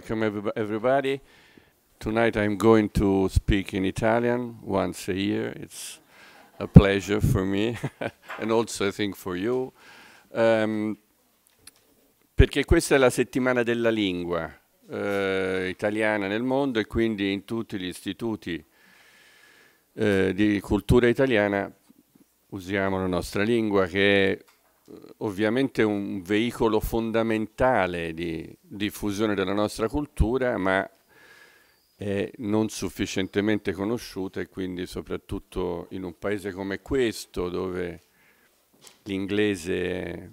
Welcome everybody. Tonight I'm going to speak in Italian once a year. It's a pleasure for me and also I think for you. Um, perché questa è la settimana della lingua eh, italiana nel mondo e quindi in tutti gli istituti eh, di cultura italiana usiamo la nostra lingua che è eh, ovviamente un veicolo fondamentale di diffusione della nostra cultura, ma è non sufficientemente conosciuta e quindi soprattutto in un paese come questo dove l'inglese è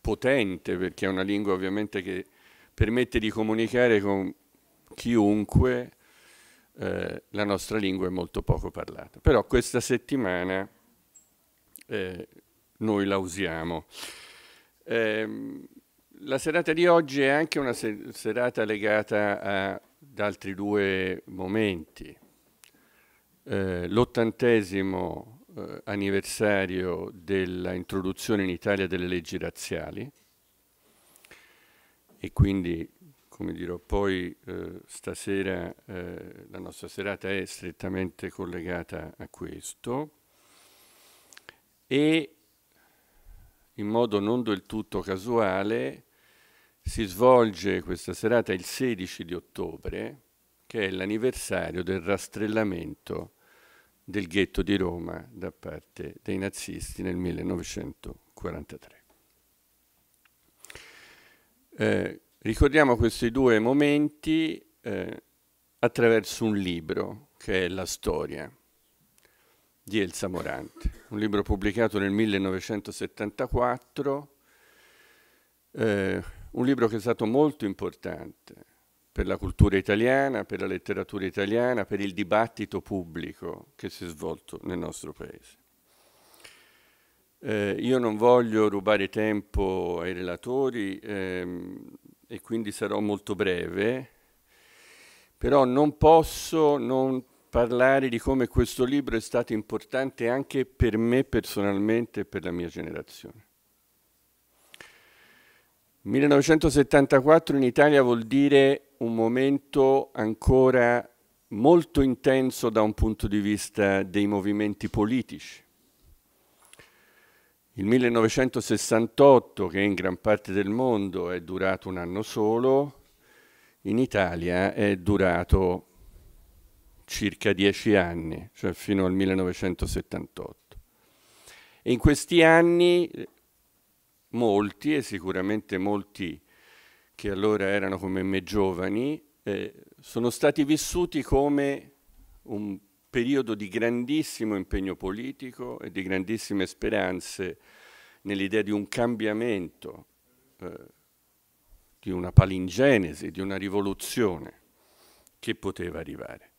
potente perché è una lingua ovviamente che permette di comunicare con chiunque, eh, la nostra lingua è molto poco parlata. Però questa settimana eh, noi la usiamo. Eh, la serata di oggi è anche una serata legata a, ad altri due momenti. Eh, l'ottantesimo eh, anniversario dell'introduzione in Italia delle leggi razziali e quindi, come dirò poi, eh, stasera eh, la nostra serata è strettamente collegata a questo e in modo non del tutto casuale, si svolge questa serata il 16 di ottobre, che è l'anniversario del rastrellamento del ghetto di Roma da parte dei nazisti nel 1943. Eh, ricordiamo questi due momenti eh, attraverso un libro che è la storia di Elsa Morante, un libro pubblicato nel 1974, eh, un libro che è stato molto importante per la cultura italiana, per la letteratura italiana, per il dibattito pubblico che si è svolto nel nostro paese. Eh, io non voglio rubare tempo ai relatori ehm, e quindi sarò molto breve, però non posso non parlare di come questo libro è stato importante anche per me personalmente e per la mia generazione. 1974 in Italia vuol dire un momento ancora molto intenso da un punto di vista dei movimenti politici. Il 1968, che in gran parte del mondo è durato un anno solo, in Italia è durato circa dieci anni, cioè fino al 1978. E in questi anni molti, e sicuramente molti che allora erano come me giovani, eh, sono stati vissuti come un periodo di grandissimo impegno politico e di grandissime speranze nell'idea di un cambiamento, eh, di una palingenesi, di una rivoluzione che poteva arrivare.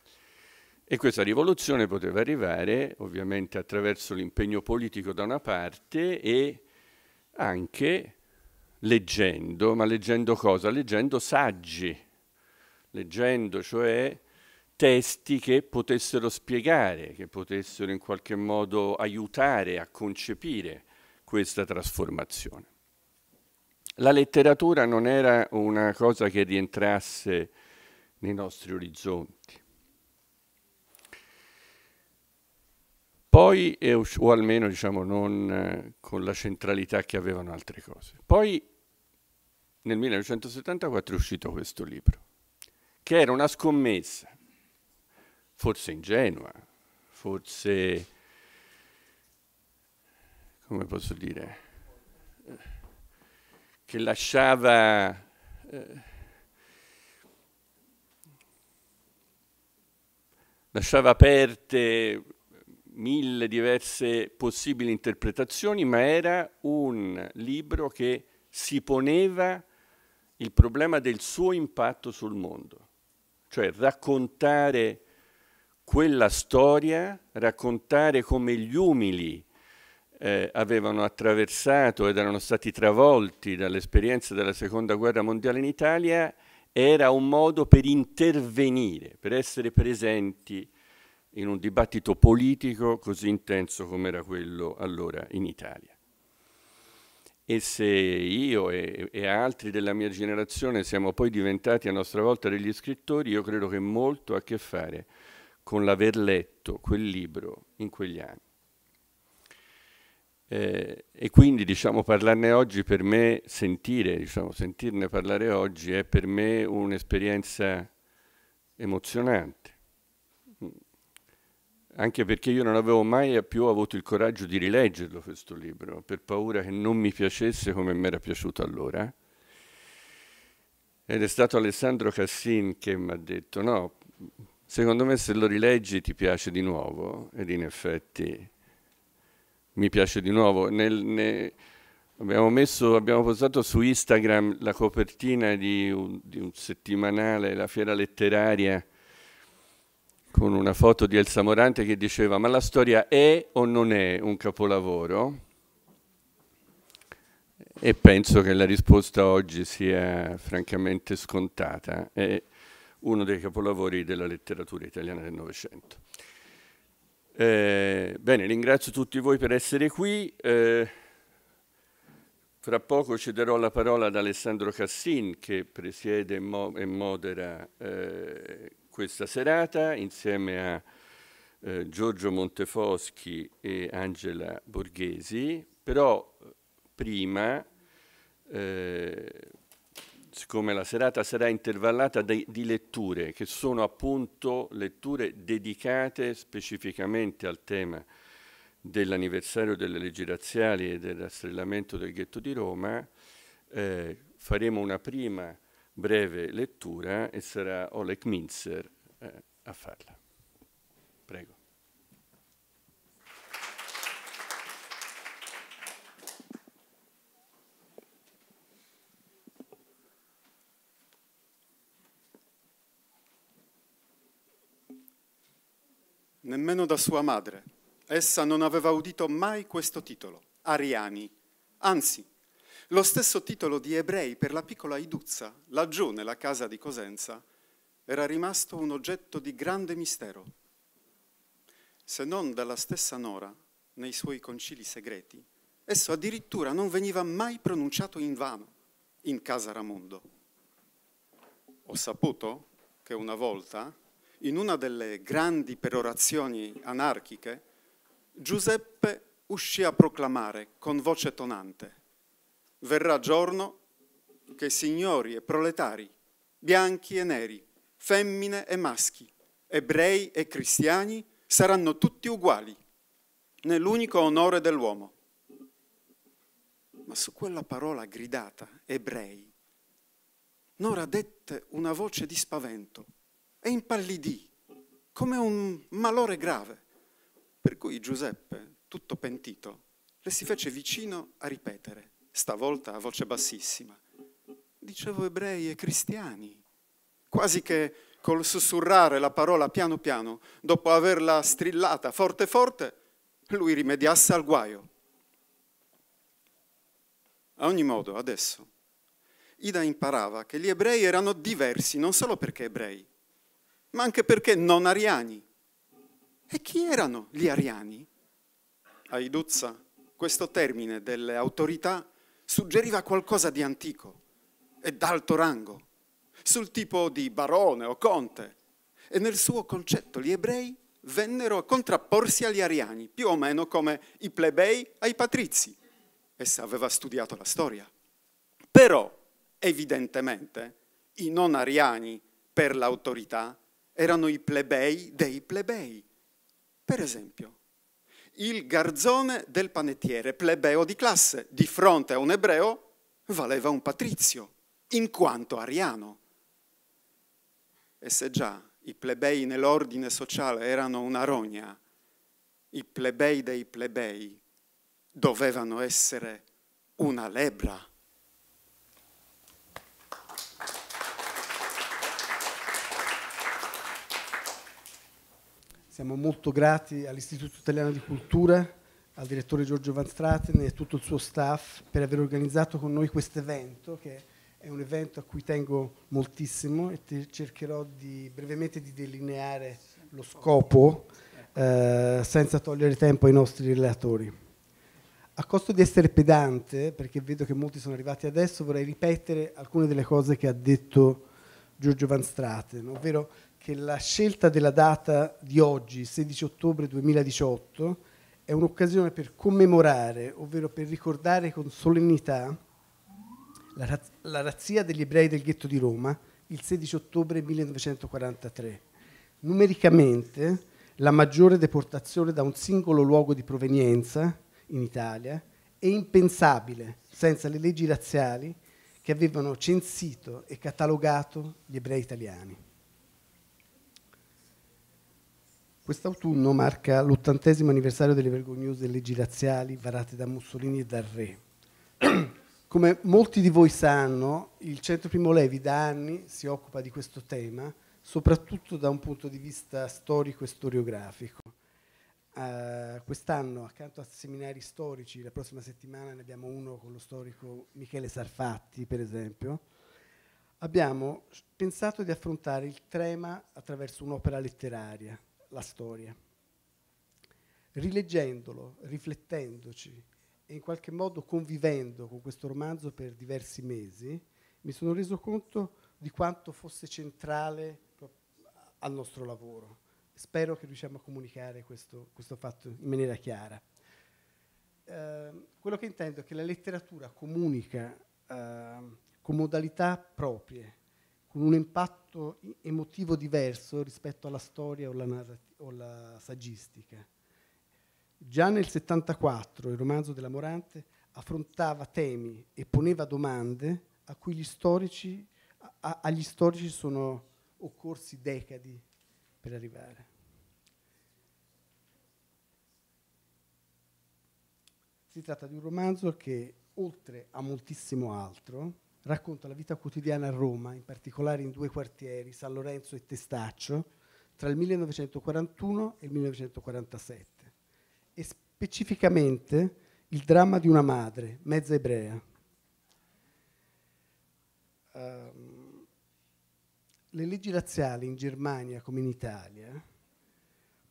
E questa rivoluzione poteva arrivare ovviamente attraverso l'impegno politico da una parte e anche leggendo, ma leggendo cosa? Leggendo saggi, leggendo cioè testi che potessero spiegare, che potessero in qualche modo aiutare a concepire questa trasformazione. La letteratura non era una cosa che rientrasse nei nostri orizzonti. Poi, o almeno diciamo non eh, con la centralità che avevano altre cose. Poi nel 1974 è uscito questo libro, che era una scommessa, forse ingenua, forse, come posso dire, che lasciava... Eh, lasciava aperte mille diverse possibili interpretazioni, ma era un libro che si poneva il problema del suo impatto sul mondo, cioè raccontare quella storia, raccontare come gli umili eh, avevano attraversato ed erano stati travolti dall'esperienza della seconda guerra mondiale in Italia, era un modo per intervenire, per essere presenti in un dibattito politico così intenso come era quello allora in Italia. E se io e, e altri della mia generazione siamo poi diventati a nostra volta degli scrittori, io credo che molto ha a che fare con l'aver letto quel libro in quegli anni. Eh, e quindi diciamo, parlarne oggi per me, sentire, diciamo, sentirne parlare oggi è per me un'esperienza emozionante anche perché io non avevo mai più avuto il coraggio di rileggerlo questo libro, per paura che non mi piacesse come mi era piaciuto allora. Ed è stato Alessandro Cassin che mi ha detto, no, secondo me se lo rileggi ti piace di nuovo, ed in effetti mi piace di nuovo. Nel, ne, abbiamo, messo, abbiamo, postato su Instagram la copertina di un, di un settimanale, la fiera letteraria, con una foto di Elsa Morante che diceva ma la storia è o non è un capolavoro? E penso che la risposta oggi sia francamente scontata, è uno dei capolavori della letteratura italiana del Novecento. Eh, bene, ringrazio tutti voi per essere qui. Eh, fra poco cederò la parola ad Alessandro Cassin che presiede e modera eh, questa serata insieme a eh, Giorgio Montefoschi e Angela Borghesi, però eh, prima, eh, siccome la serata sarà intervallata di, di letture, che sono appunto letture dedicate specificamente al tema dell'anniversario delle leggi razziali e del rastrellamento del ghetto di Roma, eh, faremo una prima breve lettura e sarà Oleg Minzer eh, a farla. Prego. Nemmeno da sua madre. Essa non aveva udito mai questo titolo, Ariani. Anzi, lo stesso titolo di ebrei per la piccola Iduzza, laggiù nella casa di Cosenza, era rimasto un oggetto di grande mistero, se non dalla stessa Nora nei suoi concili segreti. Esso addirittura non veniva mai pronunciato in vano in casa Ramondo. Ho saputo che una volta, in una delle grandi perorazioni anarchiche, Giuseppe uscì a proclamare con voce tonante verrà giorno che signori e proletari, bianchi e neri, femmine e maschi, ebrei e cristiani saranno tutti uguali, nell'unico onore dell'uomo. Ma su quella parola gridata, ebrei, Nora dette una voce di spavento e impallidì, come un malore grave, per cui Giuseppe, tutto pentito, le si fece vicino a ripetere, stavolta a voce bassissima, dicevo ebrei e cristiani, quasi che col sussurrare la parola piano piano, dopo averla strillata forte forte, lui rimediasse al guaio. A ogni modo, adesso, Ida imparava che gli ebrei erano diversi non solo perché ebrei, ma anche perché non ariani. E chi erano gli ariani? A Iduzza questo termine delle autorità suggeriva qualcosa di antico e d'alto rango, sul tipo di barone o conte. E nel suo concetto gli ebrei vennero a contrapporsi agli ariani, più o meno come i plebei ai patrizi. Essa aveva studiato la storia. Però, evidentemente, i non ariani per l'autorità erano i plebei dei plebei. Per esempio, il garzone del panettiere, plebeo di classe, di fronte a un ebreo valeva un patrizio, in quanto ariano. E se già i plebei nell'ordine sociale erano una rogna, i plebei dei plebei dovevano essere una lebra. Siamo molto grati all'Istituto Italiano di Cultura, al direttore Giorgio Van Straten e a tutto il suo staff per aver organizzato con noi questo evento, che è un evento a cui tengo moltissimo e cercherò di, brevemente di delineare lo scopo eh, senza togliere tempo ai nostri relatori. A costo di essere pedante, perché vedo che molti sono arrivati adesso, vorrei ripetere alcune delle cose che ha detto Giorgio Van Straten, ovvero che la scelta della data di oggi, 16 ottobre 2018, è un'occasione per commemorare, ovvero per ricordare con solennità la, raz la razzia degli ebrei del ghetto di Roma il 16 ottobre 1943. Numericamente la maggiore deportazione da un singolo luogo di provenienza in Italia è impensabile senza le leggi razziali che avevano censito e catalogato gli ebrei italiani. Quest'autunno marca l'ottantesimo anniversario delle vergognose leggi razziali varate da Mussolini e dal Re. Come molti di voi sanno, il Centro Primo Levi da anni si occupa di questo tema, soprattutto da un punto di vista storico e storiografico. Uh, quest'anno, accanto a seminari storici, la prossima settimana ne abbiamo uno con lo storico Michele Sarfatti, per esempio, abbiamo pensato di affrontare il tema attraverso un'opera letteraria la storia. Rileggendolo, riflettendoci e in qualche modo convivendo con questo romanzo per diversi mesi, mi sono reso conto di quanto fosse centrale al nostro lavoro. Spero che riusciamo a comunicare questo, questo fatto in maniera chiara. Eh, quello che intendo è che la letteratura comunica eh, con modalità proprie, con un impatto emotivo diverso rispetto alla storia o la, o la saggistica. Già nel 1974 il romanzo della Morante affrontava temi e poneva domande a cui gli storici, a, agli storici sono occorsi decadi per arrivare. Si tratta di un romanzo che, oltre a moltissimo altro, racconta la vita quotidiana a Roma, in particolare in due quartieri, San Lorenzo e Testaccio, tra il 1941 e il 1947, e specificamente il dramma di una madre, mezza ebrea. Um, le leggi razziali in Germania come in Italia,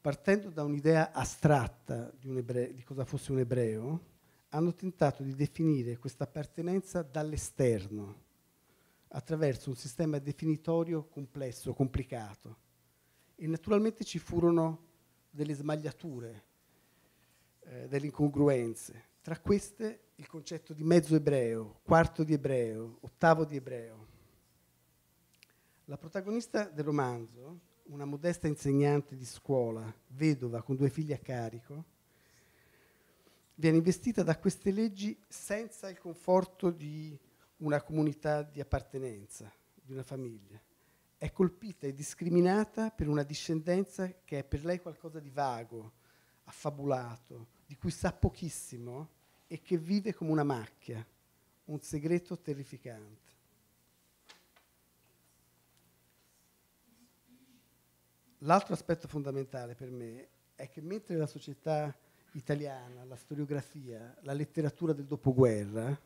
partendo da un'idea astratta di, un ebreo, di cosa fosse un ebreo, hanno tentato di definire questa appartenenza dall'esterno, attraverso un sistema definitorio complesso, complicato. E naturalmente ci furono delle smagliature, eh, delle incongruenze. Tra queste il concetto di mezzo ebreo, quarto di ebreo, ottavo di ebreo. La protagonista del romanzo, una modesta insegnante di scuola, vedova con due figli a carico, viene investita da queste leggi senza il conforto di una comunità di appartenenza, di una famiglia. È colpita e discriminata per una discendenza che è per lei qualcosa di vago, affabulato, di cui sa pochissimo e che vive come una macchia, un segreto terrificante. L'altro aspetto fondamentale per me è che mentre la società italiana, la storiografia, la letteratura del dopoguerra,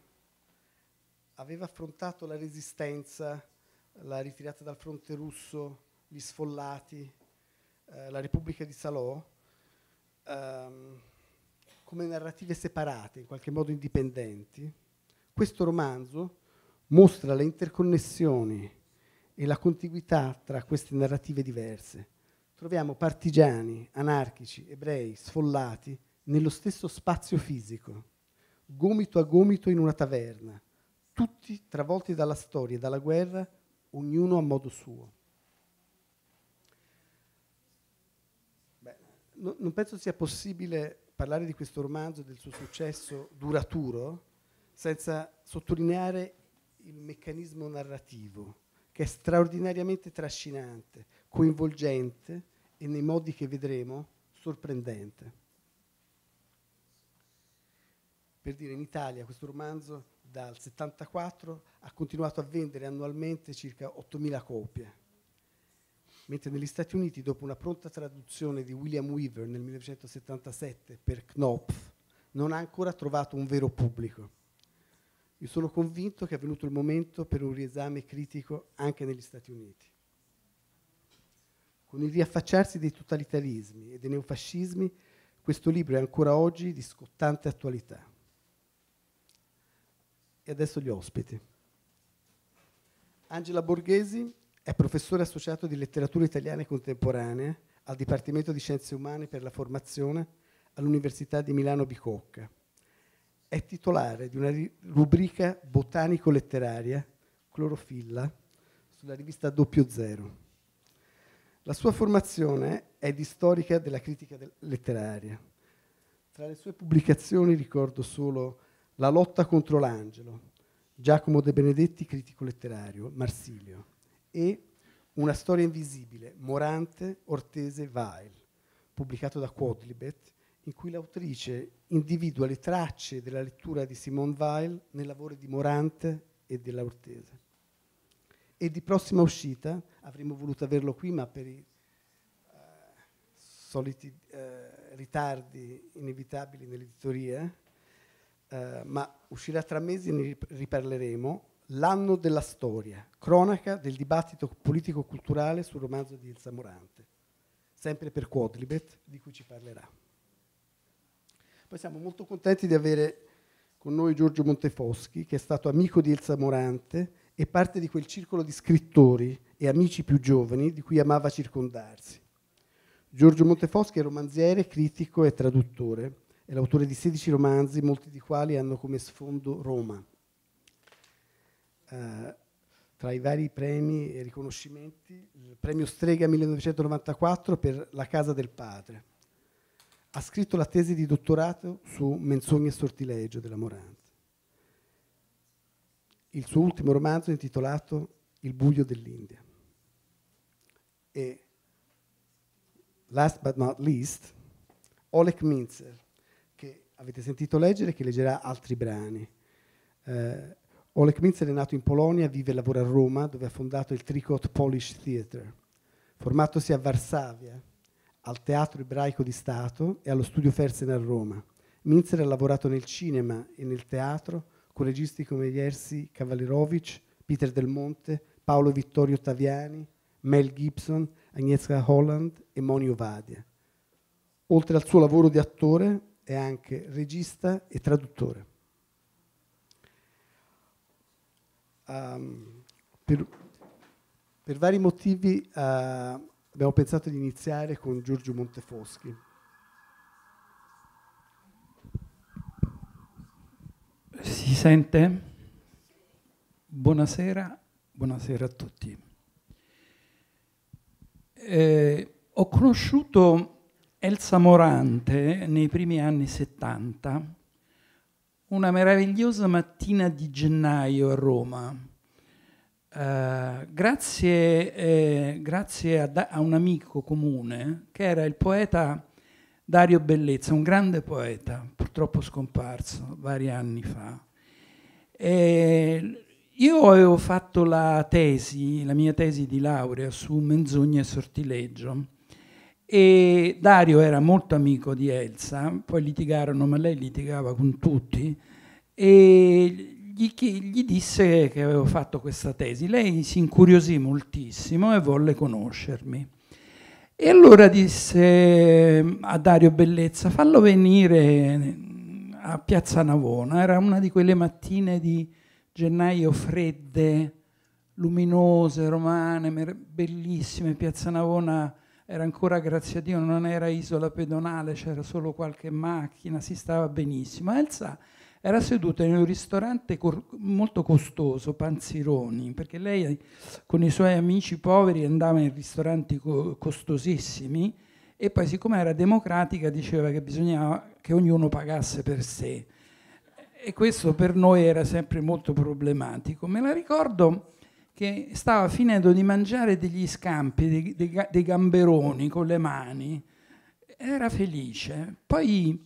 aveva affrontato la resistenza, la ritirata dal fronte russo, gli sfollati, eh, la Repubblica di Salò, ehm, come narrative separate, in qualche modo indipendenti. Questo romanzo mostra le interconnessioni e la contiguità tra queste narrative diverse. Troviamo partigiani, anarchici, ebrei, sfollati, nello stesso spazio fisico, gomito a gomito in una taverna, tutti travolti dalla storia e dalla guerra, ognuno a modo suo. Beh, no, non penso sia possibile parlare di questo romanzo, del suo successo duraturo, senza sottolineare il meccanismo narrativo, che è straordinariamente trascinante, coinvolgente e nei modi che vedremo sorprendente. Per dire, in Italia questo romanzo dal 74 ha continuato a vendere annualmente circa 8.000 copie, mentre negli Stati Uniti, dopo una pronta traduzione di William Weaver nel 1977 per Knopf, non ha ancora trovato un vero pubblico. Io sono convinto che è venuto il momento per un riesame critico anche negli Stati Uniti. Con il riaffacciarsi dei totalitarismi e dei neofascismi, questo libro è ancora oggi di scottante attualità e adesso gli ospiti. Angela Borghesi è professore associato di letteratura italiana contemporanea al Dipartimento di Scienze Umane per la Formazione all'Università di Milano Bicocca. È titolare di una rubrica botanico-letteraria, Clorofilla, sulla rivista Doppio Zero. La sua formazione è di storica della critica letteraria. Tra le sue pubblicazioni ricordo solo la lotta contro l'angelo, Giacomo De Benedetti, critico letterario, Marsilio, e Una storia invisibile, Morante, Ortese, Weil, pubblicato da Quodlibet, in cui l'autrice individua le tracce della lettura di Simone Weil nel lavoro di Morante e della Ortese. E di prossima uscita, avremmo voluto averlo qui, ma per i uh, soliti uh, ritardi inevitabili nell'editoria, eh, ma uscirà tra mesi e ne riparleremo, l'anno della storia, cronaca del dibattito politico-culturale sul romanzo di Elsa Morante, sempre per Quadlibet, di cui ci parlerà. Poi siamo molto contenti di avere con noi Giorgio Montefoschi, che è stato amico di Elsa Morante e parte di quel circolo di scrittori e amici più giovani di cui amava circondarsi. Giorgio Montefoschi è romanziere, critico e traduttore è l'autore di 16 romanzi, molti di quali hanno come sfondo Roma. Uh, tra i vari premi e riconoscimenti, il premio Strega 1994 per La casa del padre. Ha scritto la tesi di dottorato su Menzogna e sortilegio della Morante. Il suo ultimo romanzo è intitolato Il buio dell'India. E last but not least, Oleg Minzer, avete sentito leggere che leggerà altri brani. Eh, Oleg Minzer è nato in Polonia, vive e lavora a Roma, dove ha fondato il Tricot Polish Theatre. Formatosi a Varsavia, al Teatro Ebraico di Stato e allo Studio Fersen a Roma. Minzer ha lavorato nel cinema e nel teatro con registi come Jerzy Kavalerovich, Peter Del Monte, Paolo Vittorio Taviani, Mel Gibson, Agnieszka Holland e Monio Vadia. Oltre al suo lavoro di attore, è anche regista e traduttore. Um, per, per, vari motivi uh, abbiamo pensato di iniziare con Giorgio Montefoschi. Si sente? Buonasera, buonasera a tutti. Eh, ho conosciuto Elsa Morante, nei primi anni 70, una meravigliosa mattina di gennaio a Roma, Uh, grazie, eh, grazie a, a, un amico comune che era il poeta Dario Bellezza, un grande poeta, purtroppo scomparso vari anni fa. E io avevo fatto la tesi, la mia tesi di laurea su menzogna e sortileggio e Dario era molto amico di Elsa, poi litigarono, ma lei litigava con tutti, e gli, gli disse che avevo fatto questa tesi. Lei si incuriosì moltissimo e volle conoscermi. E allora disse ehm, a Dario Bellezza, fallo venire a Piazza Navona, era una di quelle mattine di gennaio fredde, luminose, romane, bellissime, Piazza Navona era ancora, grazie a Dio, non era isola pedonale, c'era solo qualche macchina, si stava benissimo. Elsa era seduta in un ristorante molto costoso, Panzironi, perché lei con i suoi amici poveri andava in ristoranti co costosissimi e poi siccome era democratica diceva che bisognava che ognuno pagasse per sé. E questo per noi era sempre molto problematico. Me la ricordo che stava finendo di mangiare degli scampi, dei, dei, dei gamberoni con le mani. Era felice. Poi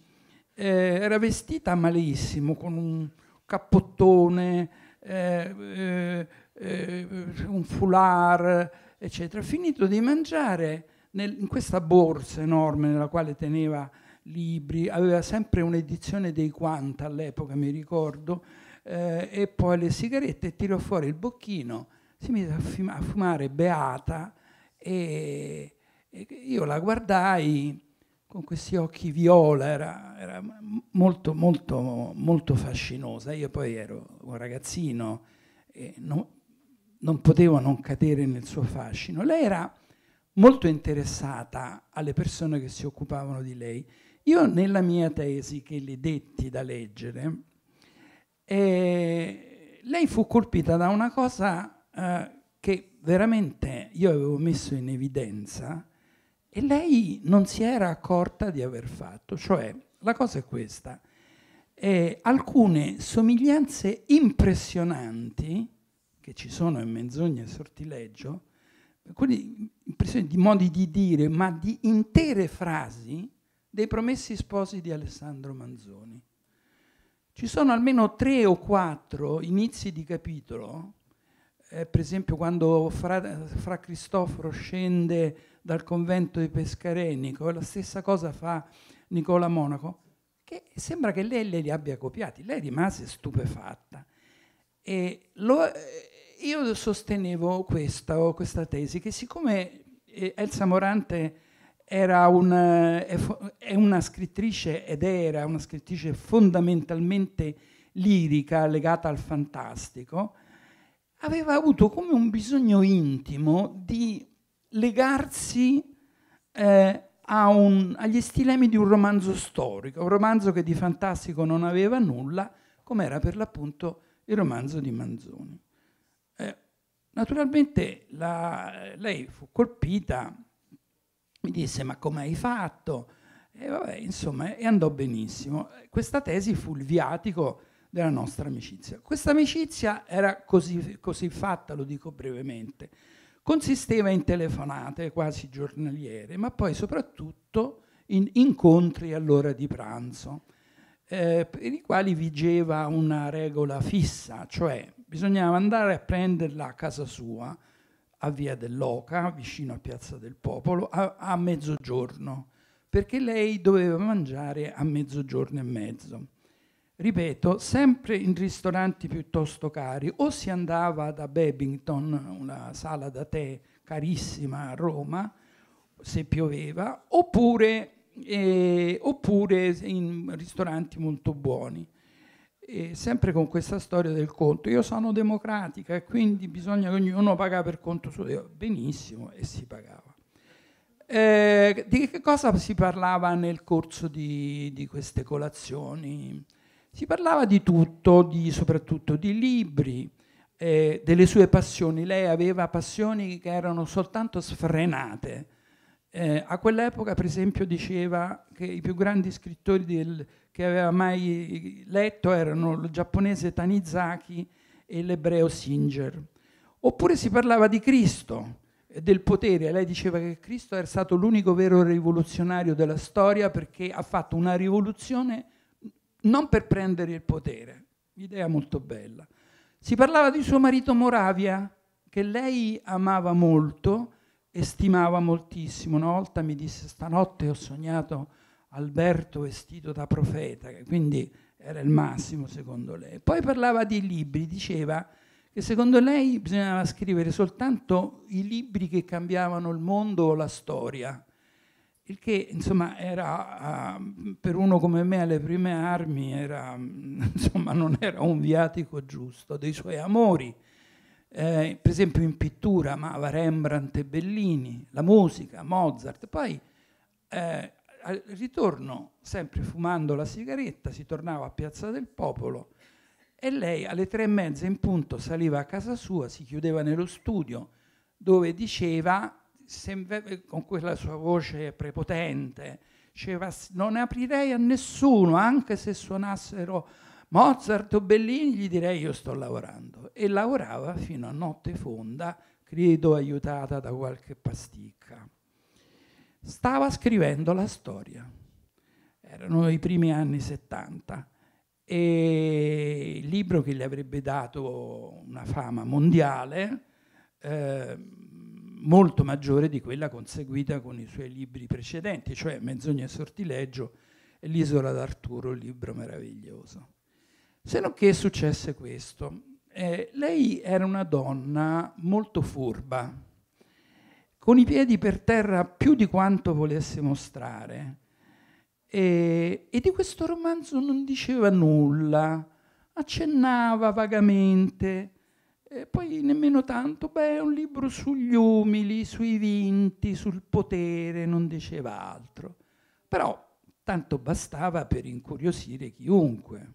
eh, era vestita malissimo, con un cappottone, eh, eh, eh, un foulard, eccetera. Finito di mangiare nel, in questa borsa enorme nella quale teneva libri, aveva sempre un'edizione dei Quanta all'epoca, mi ricordo, eh, e poi le sigarette, tirò fuori il bocchino si mise a fumare beata e, e io la guardai con questi occhi viola, era, era, molto, molto, molto fascinosa. Io poi ero un ragazzino e non, non potevo non cadere nel suo fascino. Lei era molto interessata alle persone che si occupavano di lei. Io nella mia tesi che le detti da leggere, eh, lei fu colpita da una cosa eh, che veramente io avevo messo in evidenza e lei non si era accorta di aver fatto. Cioè, la cosa è questa. Eh, alcune somiglianze impressionanti che ci sono in menzogna e sortileggio, quindi impressioni di modi di dire, ma di intere frasi dei promessi sposi di Alessandro Manzoni. Ci sono almeno tre o quattro inizi di capitolo eh, per esempio quando fra, fra, Cristoforo scende dal convento di Pescarenico, la stessa cosa fa Nicola Monaco, che sembra che lei, li abbia copiati, lei rimase stupefatta. Lo, eh, io sostenevo questa, questa, tesi, che siccome eh, Elsa Morante una, è una scrittrice ed era una scrittrice fondamentalmente lirica legata al fantastico, aveva avuto come un bisogno intimo di legarsi eh, un, agli stilemi di un romanzo storico, un romanzo che di fantastico non aveva nulla, come era per l'appunto il romanzo di Manzoni. Eh, naturalmente la, lei fu colpita, mi disse ma come hai fatto? E vabbè, insomma, e andò benissimo. Questa tesi fu il viatico della nostra amicizia. Questa amicizia era così, così fatta, lo dico brevemente, consisteva in telefonate quasi giornaliere, ma poi soprattutto in incontri all'ora di pranzo, eh, per i quali vigeva una regola fissa, cioè bisognava andare a prenderla a casa sua, a Via dell'Oca, vicino a Piazza del Popolo, a, a mezzogiorno, perché lei doveva mangiare a mezzogiorno e mezzo ripeto, sempre in ristoranti piuttosto cari, o si andava da Babington, una sala da tè carissima a Roma, se pioveva, oppure, eh, oppure in ristoranti molto buoni. E sempre con questa storia del conto, io sono democratica e quindi bisogna che ognuno paga per conto suo. Benissimo, e si pagava. Eh, di che cosa si parlava nel corso di, di queste colazioni? Si parlava di tutto, di, soprattutto di libri, eh, delle sue passioni. Lei aveva passioni che erano soltanto sfrenate. Eh, a quell'epoca, per esempio, diceva che i più grandi scrittori del, che aveva mai letto erano il giapponese Tanizaki e l'ebreo Singer. Oppure si parlava di Cristo, e eh, del potere. Lei diceva che Cristo è stato l'unico vero rivoluzionario della storia perché ha fatto una rivoluzione non per prendere il potere, idea molto bella. Si parlava di suo marito Moravia, che lei amava molto e stimava moltissimo. Una volta mi disse, stanotte ho sognato Alberto vestito da profeta, che quindi era il massimo secondo lei. Poi parlava di libri, diceva che secondo lei bisognava scrivere soltanto i libri che cambiavano il mondo o la storia il che insomma era uh, per uno come me alle prime armi era, mm, insomma, non era un viatico giusto dei suoi amori. Eh, per esempio in pittura amava Rembrandt e Bellini, la musica, Mozart, poi eh, al ritorno, sempre fumando la sigaretta, si tornava a Piazza del Popolo e lei alle tre e mezza in punto saliva a casa sua, si chiudeva nello studio dove diceva con quella sua voce prepotente, diceva non aprirei a nessuno, anche se suonassero Mozart o Bellini, gli direi io sto lavorando. E lavorava fino a notte fonda, credo aiutata da qualche pasticca. Stava scrivendo la storia, erano i primi anni 70 e il libro che gli avrebbe dato una fama mondiale eh, molto maggiore di quella conseguita con i suoi libri precedenti, cioè Menzogna e Sortileggio e L'isola d'Arturo, il libro meraviglioso. Se non che successe questo. Eh, lei era una donna molto furba, con i piedi per terra più di quanto volesse mostrare. E, e di questo romanzo non diceva nulla, accennava vagamente, e poi nemmeno tanto, beh, è un libro sugli umili, sui vinti, sul potere, non diceva altro. Però tanto bastava per incuriosire chiunque.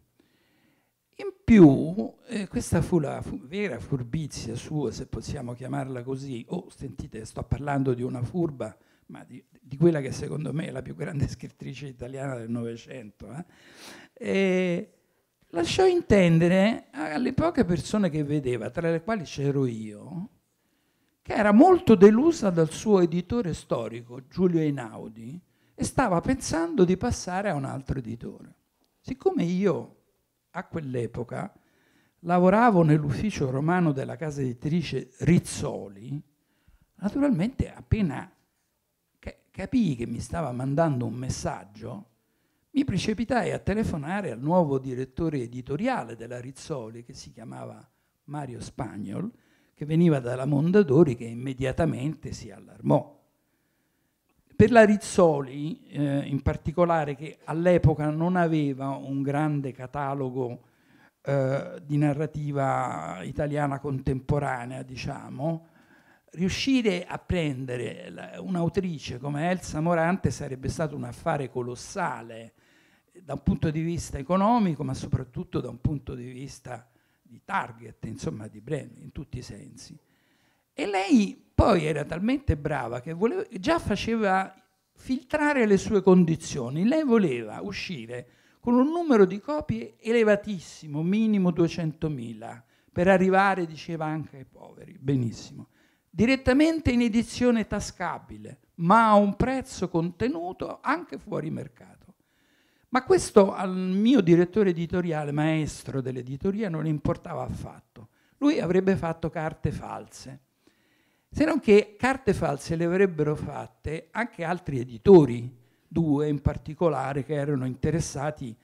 In più, eh, questa fu la fu vera furbizia sua, se possiamo chiamarla così. Oh, sentite, sto parlando di una furba, ma di, di quella che secondo me è la più grande scrittrice italiana del Novecento. Eh? lasciò intendere alle poche persone che vedeva, tra le quali c'ero io, che era molto delusa dal suo editore storico Giulio Einaudi e stava pensando di passare a un altro editore. Siccome io a quell'epoca lavoravo nell'ufficio romano della casa editrice Rizzoli, naturalmente appena capii che mi stava mandando un messaggio, mi precipitai a telefonare al nuovo direttore editoriale della Rizzoli, che si chiamava Mario Spagnol, che veniva dalla Mondadori, che immediatamente si allarmò. Per la Rizzoli, eh, in particolare, che all'epoca non aveva un grande catalogo eh, di narrativa italiana contemporanea, diciamo, riuscire a prendere un'autrice come Elsa Morante sarebbe stato un affare colossale da un punto di vista economico, ma soprattutto da un punto di vista di target, insomma di brand, in tutti i sensi. E lei poi era talmente brava che voleva, già faceva filtrare le sue condizioni. Lei voleva uscire con un numero di copie elevatissimo, minimo 200.000, per arrivare, diceva, anche ai poveri. Benissimo. Direttamente in edizione tascabile, ma a un prezzo contenuto anche fuori mercato. Ma questo al mio direttore editoriale, maestro dell'editoria, non importava affatto. Lui avrebbe fatto carte false. Se non che carte false le avrebbero fatte anche altri editori, due in particolare, che erano interessati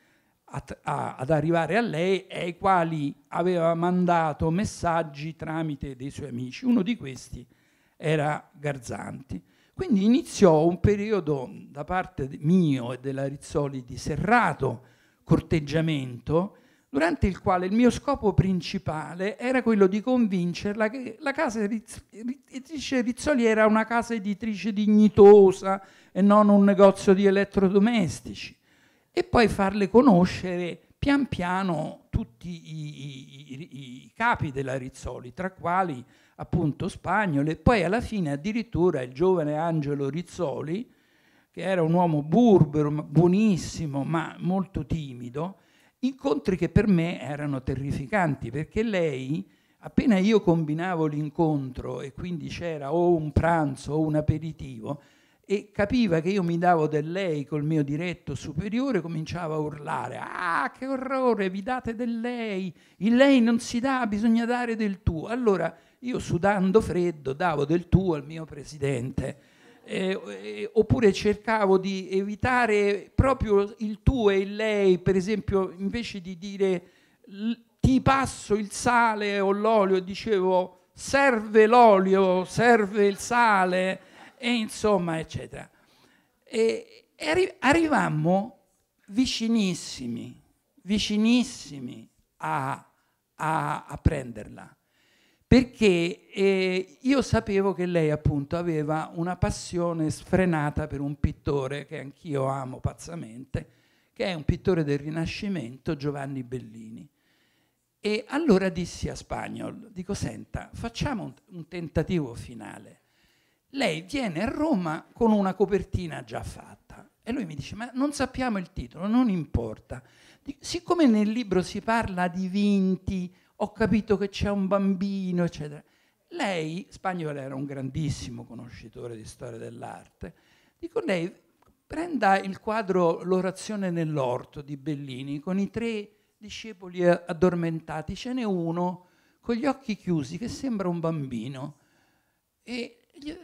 a, a, ad arrivare a lei e ai quali aveva mandato messaggi tramite dei suoi amici. Uno di questi era Garzanti. Quindi iniziò un periodo da parte mio e della Rizzoli di serrato corteggiamento durante il quale il mio scopo principale era quello di convincerla che la casa editrice Rizzoli era una casa editrice dignitosa e non un negozio di elettrodomestici e poi farle conoscere pian piano tutti i, i, i, i capi della Rizzoli, tra quali appunto spagnole, poi alla fine addirittura il giovane Angelo Rizzoli, che era un uomo burbero, buonissimo, ma molto timido, incontri che per me erano terrificanti, perché lei, appena io combinavo l'incontro e quindi c'era o un pranzo o un aperitivo, e capiva che io mi davo del lei col mio diretto superiore, cominciava a urlare, ah che orrore, vi date del lei, il lei non si dà, bisogna dare del tu. Allora io sudando freddo davo del tu al mio presidente. Eh, eh, oppure cercavo di evitare proprio il tu e il lei, per esempio, invece di dire ti passo il sale o l'olio, dicevo serve l'olio, serve il sale e insomma, eccetera. E, e arri arrivammo vicinissimi, vicinissimi a, a, a prenderla, perché eh, io sapevo che lei appunto aveva una passione sfrenata per un pittore che anch'io amo pazzamente, che è un pittore del Rinascimento, Giovanni Bellini. E allora dissi a Spagnol, dico senta, facciamo un, un tentativo finale lei viene a Roma con una copertina già fatta. E lui mi dice, ma non sappiamo il titolo, non importa. Siccome nel libro si parla di vinti, ho capito che c'è un bambino, eccetera. Lei, Spagnolo era un grandissimo conoscitore di storia dell'arte, dico lei prenda il quadro L'orazione nell'orto di Bellini con i tre discepoli addormentati, ce n'è uno con gli occhi chiusi che sembra un bambino e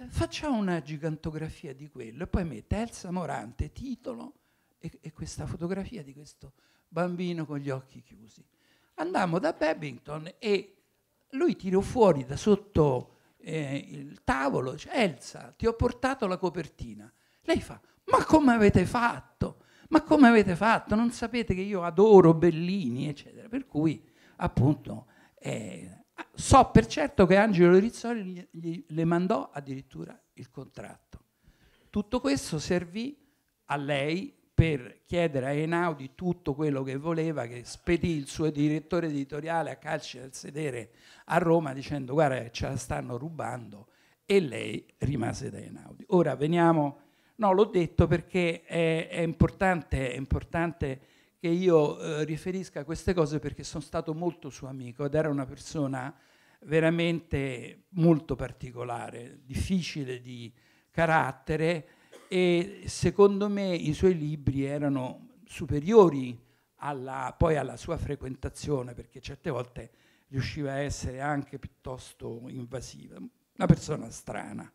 Facciamo una gigantografia di quello e poi mette Elsa Morante, titolo e, e questa fotografia di questo bambino con gli occhi chiusi. Andammo da Babington e lui tirò fuori da sotto eh, il tavolo, dice, Elsa, ti ho portato la copertina. Lei fa, ma come avete fatto? Ma come avete fatto? Non sapete che io adoro Bellini, eccetera. Per cui, appunto, eh, So per certo che Angelo Rizzoli gli, le mandò addirittura il contratto. Tutto questo servì a lei per chiedere a Einaudi tutto quello che voleva, che spedì il suo direttore editoriale a calci del sedere a Roma dicendo guarda ce la stanno rubando e lei rimase da Einaudi. Ora veniamo, no l'ho detto perché è, è importante, è importante che io eh, riferisca queste cose perché sono stato molto suo amico ed era una persona veramente molto particolare, difficile di carattere e secondo me i suoi libri erano superiori alla, poi alla sua frequentazione perché certe volte riusciva a essere anche piuttosto invasiva, una persona strana.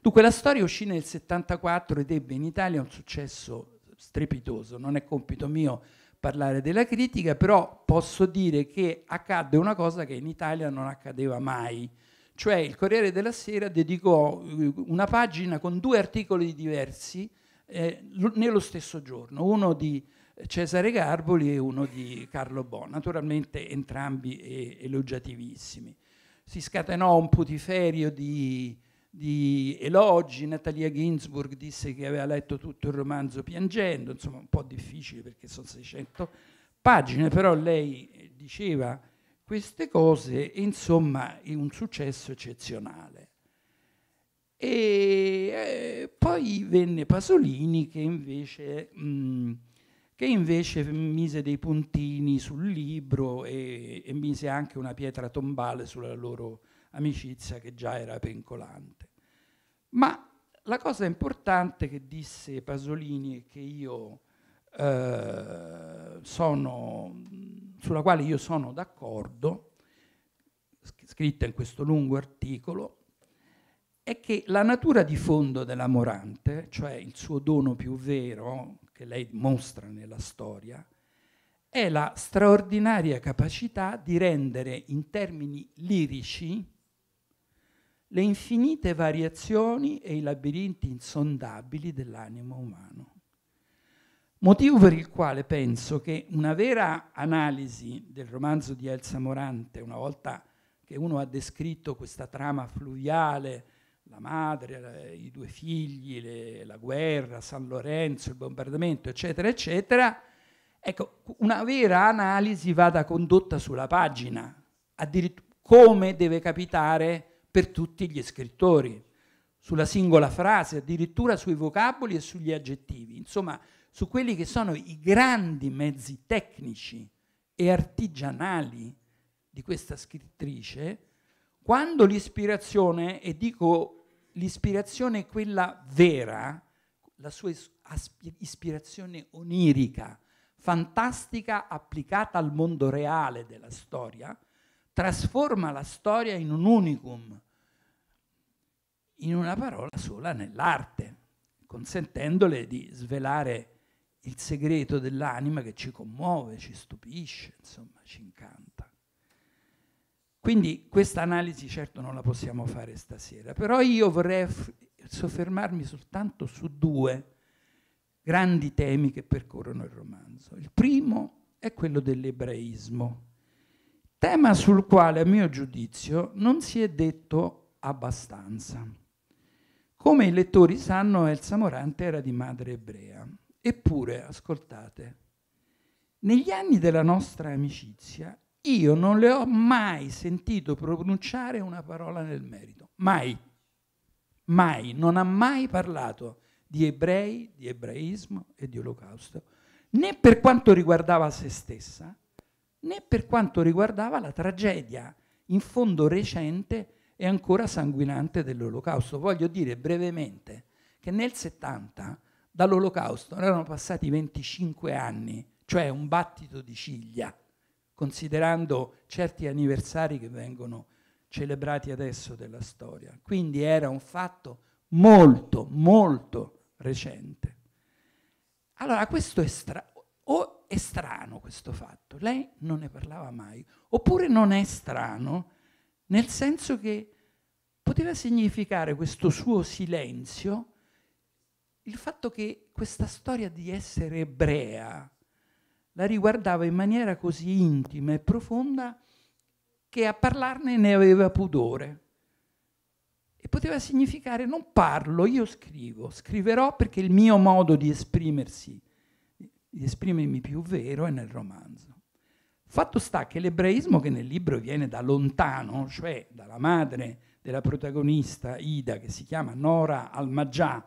Dunque la storia uscì nel 74 ed ebbe in Italia un successo strepitoso, non è compito mio parlare della critica, però posso dire che accadde una cosa che in Italia non accadeva mai, cioè il Corriere della Sera dedicò eh, una pagina con due articoli diversi eh, nello stesso giorno, uno di Cesare Garboli e uno di Carlo Bo, naturalmente entrambi elogiativissimi. Si scatenò un putiferio di di elogi, Natalia Ginsburg disse che aveva letto tutto il romanzo piangendo, insomma un po' difficile perché sono 600 pagine, però lei eh, diceva queste cose e insomma è un successo eccezionale. E eh, poi venne Pasolini che invece, mh, mm, che invece, mise dei puntini sul libro e, e, mise anche una pietra tombale sulla loro amicizia che già era pencolante. Ma la cosa importante che disse Pasolini e che io eh, sono, sulla quale io sono d'accordo, scritta in questo lungo articolo, è che la natura di fondo della Morante, cioè il suo dono più vero che lei mostra nella storia, è la straordinaria capacità di rendere in termini lirici le infinite variazioni e i labirinti insondabili dell'animo umano. Motivo per il quale penso che una vera analisi del romanzo di Elsa Morante, una volta che uno ha descritto questa trama fluviale, la madre, i due figli, le, la guerra, San Lorenzo, il bombardamento, eccetera, eccetera, ecco, una vera analisi vada condotta sulla pagina, addirittura come deve capitare per tutti gli scrittori, sulla singola frase, addirittura sui vocaboli e sugli aggettivi, insomma su quelli che sono i grandi mezzi tecnici e artigianali di questa scrittrice, quando l'ispirazione, e dico l'ispirazione è quella vera, la sua ispirazione onirica, fantastica applicata al mondo reale della storia, trasforma la storia in un unicum, in una parola sola nell'arte, consentendole di svelare il segreto dell'anima che ci commuove, ci stupisce, insomma, ci incanta. Quindi questa analisi certo non la possiamo fare stasera, però io vorrei soffermarmi soltanto su due grandi temi che percorrono il romanzo. Il primo è quello dell'ebraismo, tema sul quale a mio giudizio non si è detto abbastanza. Come i lettori sanno, Elsa Morante era di madre ebrea. Eppure, ascoltate, negli anni della nostra amicizia io non le ho mai sentito pronunciare una parola nel merito. Mai. Mai. Non ha mai parlato di ebrei, di ebraismo e di olocausto, né per quanto riguardava se stessa, né per quanto riguardava la tragedia in fondo recente e ancora sanguinante dell'olocausto. Voglio dire brevemente che nel 70 dall'olocausto erano passati 25 anni, cioè un battito di ciglia, considerando certi anniversari che vengono celebrati adesso della storia. Quindi era un fatto molto, molto recente. Allora, questo è, strano, o è strano questo fatto, lei non ne parlava mai, oppure non è strano nel senso che poteva significare questo suo silenzio il fatto che questa storia di essere ebrea la riguardava in maniera così intima e profonda che a parlarne ne aveva pudore. E poteva significare non parlo, io scrivo, scriverò perché il mio modo di esprimersi, di esprimermi più vero è nel romanzo. Fatto sta che l'ebraismo che nel libro viene da lontano, cioè dalla madre della protagonista Ida, che si chiama Nora Almaggià,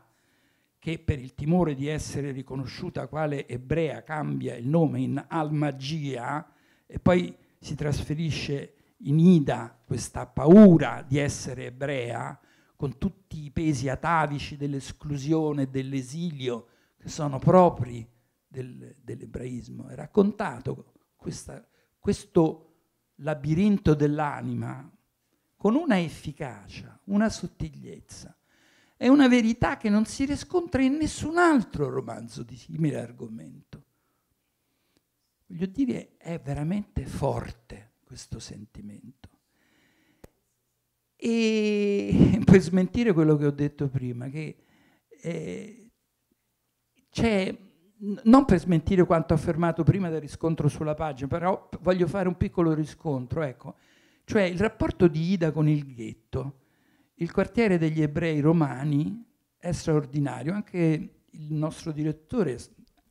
che per il timore di essere riconosciuta quale ebrea cambia il nome in Almagia e poi si trasferisce in Ida questa paura di essere ebrea, con tutti i pesi atavici dell'esclusione, dell'esilio, che sono propri del, dell'ebraismo. È raccontato questa, questo labirinto dell'anima con una efficacia, una sottigliezza è una verità che non si riscontra in nessun altro romanzo di simile argomento. Voglio dire, è veramente forte questo sentimento. E per smentire quello che ho detto prima, che eh, c'è non per smentire quanto affermato prima del riscontro sulla pagina, però voglio fare un piccolo riscontro, ecco. cioè il rapporto di Ida con il ghetto, il quartiere degli ebrei romani è straordinario, anche il nostro direttore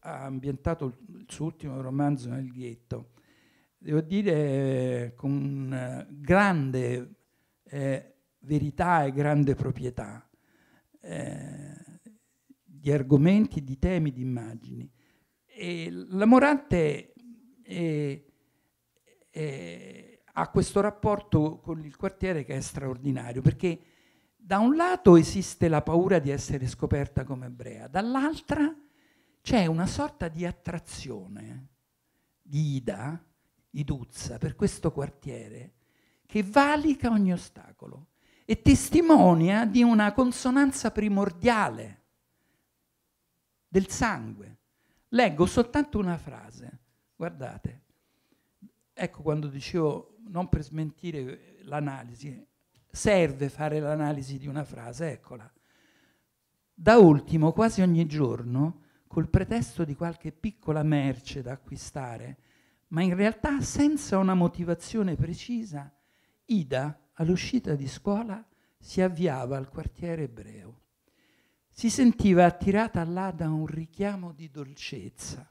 ha ambientato il suo ultimo romanzo nel ghetto, devo dire con grande eh, verità e grande proprietà. Eh, di argomenti, di temi, di immagini. E la Morante è, è, ha questo rapporto con il quartiere che è straordinario, perché da un lato esiste la paura di essere scoperta come ebrea, dall'altra c'è una sorta di attrazione di Ida, Iduzza, per questo quartiere, che valica ogni ostacolo e testimonia di una consonanza primordiale del sangue. Leggo soltanto una frase, guardate, ecco quando dicevo, non per smentire l'analisi, serve fare l'analisi di una frase, eccola. Da ultimo, quasi ogni giorno, col pretesto di qualche piccola merce da acquistare, ma in realtà senza una motivazione precisa, Ida, all'uscita di scuola, si avviava al quartiere ebreo si sentiva attirata là da un richiamo di dolcezza,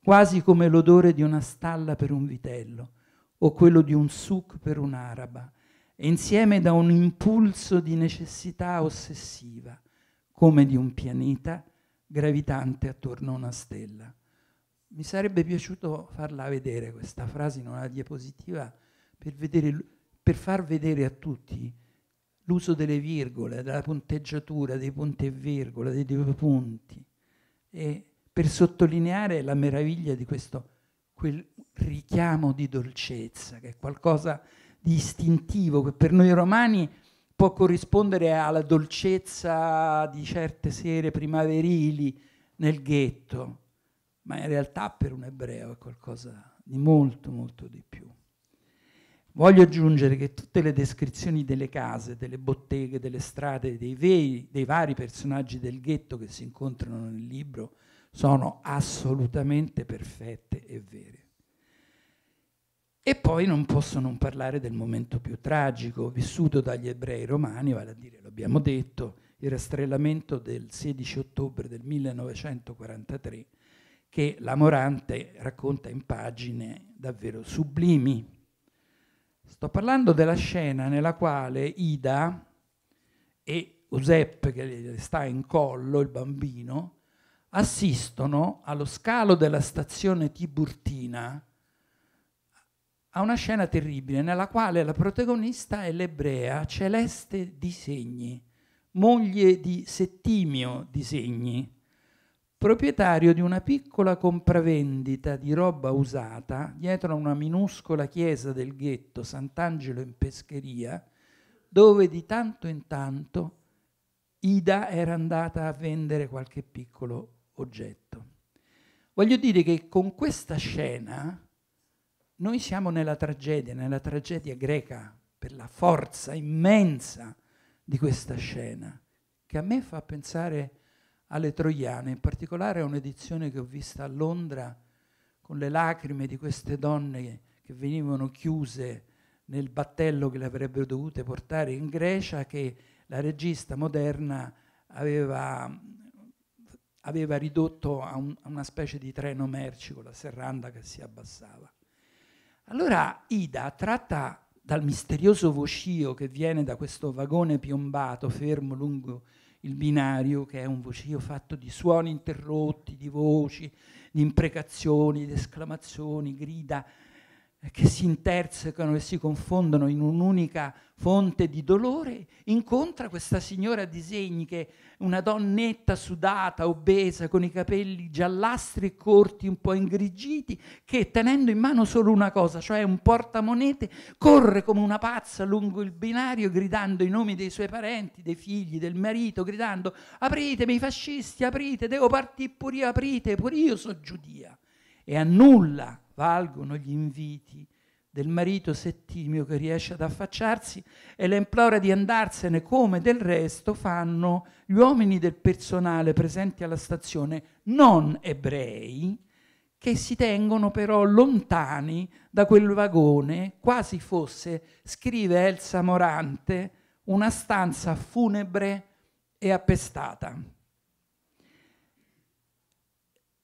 quasi come l'odore di una stalla per un vitello o quello di un souk per un'araba, e insieme da un impulso di necessità ossessiva, come di un pianeta gravitante attorno a una stella. Mi sarebbe piaciuto farla vedere questa frase in una diapositiva per, vedere, per far vedere a tutti l'uso delle virgole, della punteggiatura, dei punti e virgola, dei due punti, e per sottolineare la meraviglia di questo quel richiamo di dolcezza, che è qualcosa di istintivo, che per noi romani può corrispondere alla dolcezza di certe sere primaverili nel ghetto, ma in realtà per un ebreo è qualcosa di molto, molto di più. Voglio aggiungere che tutte le descrizioni delle case, delle botteghe, delle strade, dei, vei, dei vari personaggi del ghetto che si incontrano nel libro sono assolutamente perfette e vere. E poi non posso non parlare del momento più tragico vissuto dagli ebrei romani, vale a dire, l'abbiamo detto, il rastrellamento del 16 ottobre del 1943 che la Morante racconta in pagine davvero sublimi. Sto parlando della scena nella quale Ida e Giuseppe, che sta in collo, il bambino, assistono allo scalo della stazione Tiburtina a una scena terribile nella quale la protagonista è l'ebrea Celeste di Segni, moglie di Settimio di Segni proprietario di una piccola compravendita di roba usata dietro a una minuscola chiesa del ghetto Sant'Angelo in Pescheria, dove di tanto in tanto Ida era andata a vendere qualche piccolo oggetto. Voglio dire che con questa scena noi siamo nella tragedia, nella tragedia greca, per la forza immensa di questa scena, che a me fa pensare alle troiane, in particolare a un'edizione che ho vista a Londra con le lacrime di queste donne che venivano chiuse nel battello che le avrebbero dovute portare in Grecia, che la regista moderna aveva, aveva ridotto a, un, a, una specie di treno merci con la serranda che si abbassava. Allora Ida, tratta dal misterioso vocio che viene da questo vagone piombato fermo lungo il binario che è un vocio fatto di suoni interrotti, di voci, di imprecazioni, di esclamazioni, grida, eh, che si intersecano e si confondono in un'unica fonte di dolore, incontra questa signora di segni che è una donnetta sudata, obesa, con i capelli giallastri e corti, un po' ingrigiti, che tenendo in mano solo una cosa, cioè un portamonete, corre come una pazza lungo il binario gridando i nomi dei suoi parenti, dei figli, del marito, gridando apritemi i fascisti, aprite, devo partire pure io, aprite, pure io so Giudia. E annulla valgono gli inviti del marito Settimio che riesce ad affacciarsi e le implora di andarsene come del resto fanno gli uomini del personale presenti alla stazione non ebrei che si tengono però lontani da quel vagone quasi fosse, scrive Elsa Morante, una stanza funebre e appestata.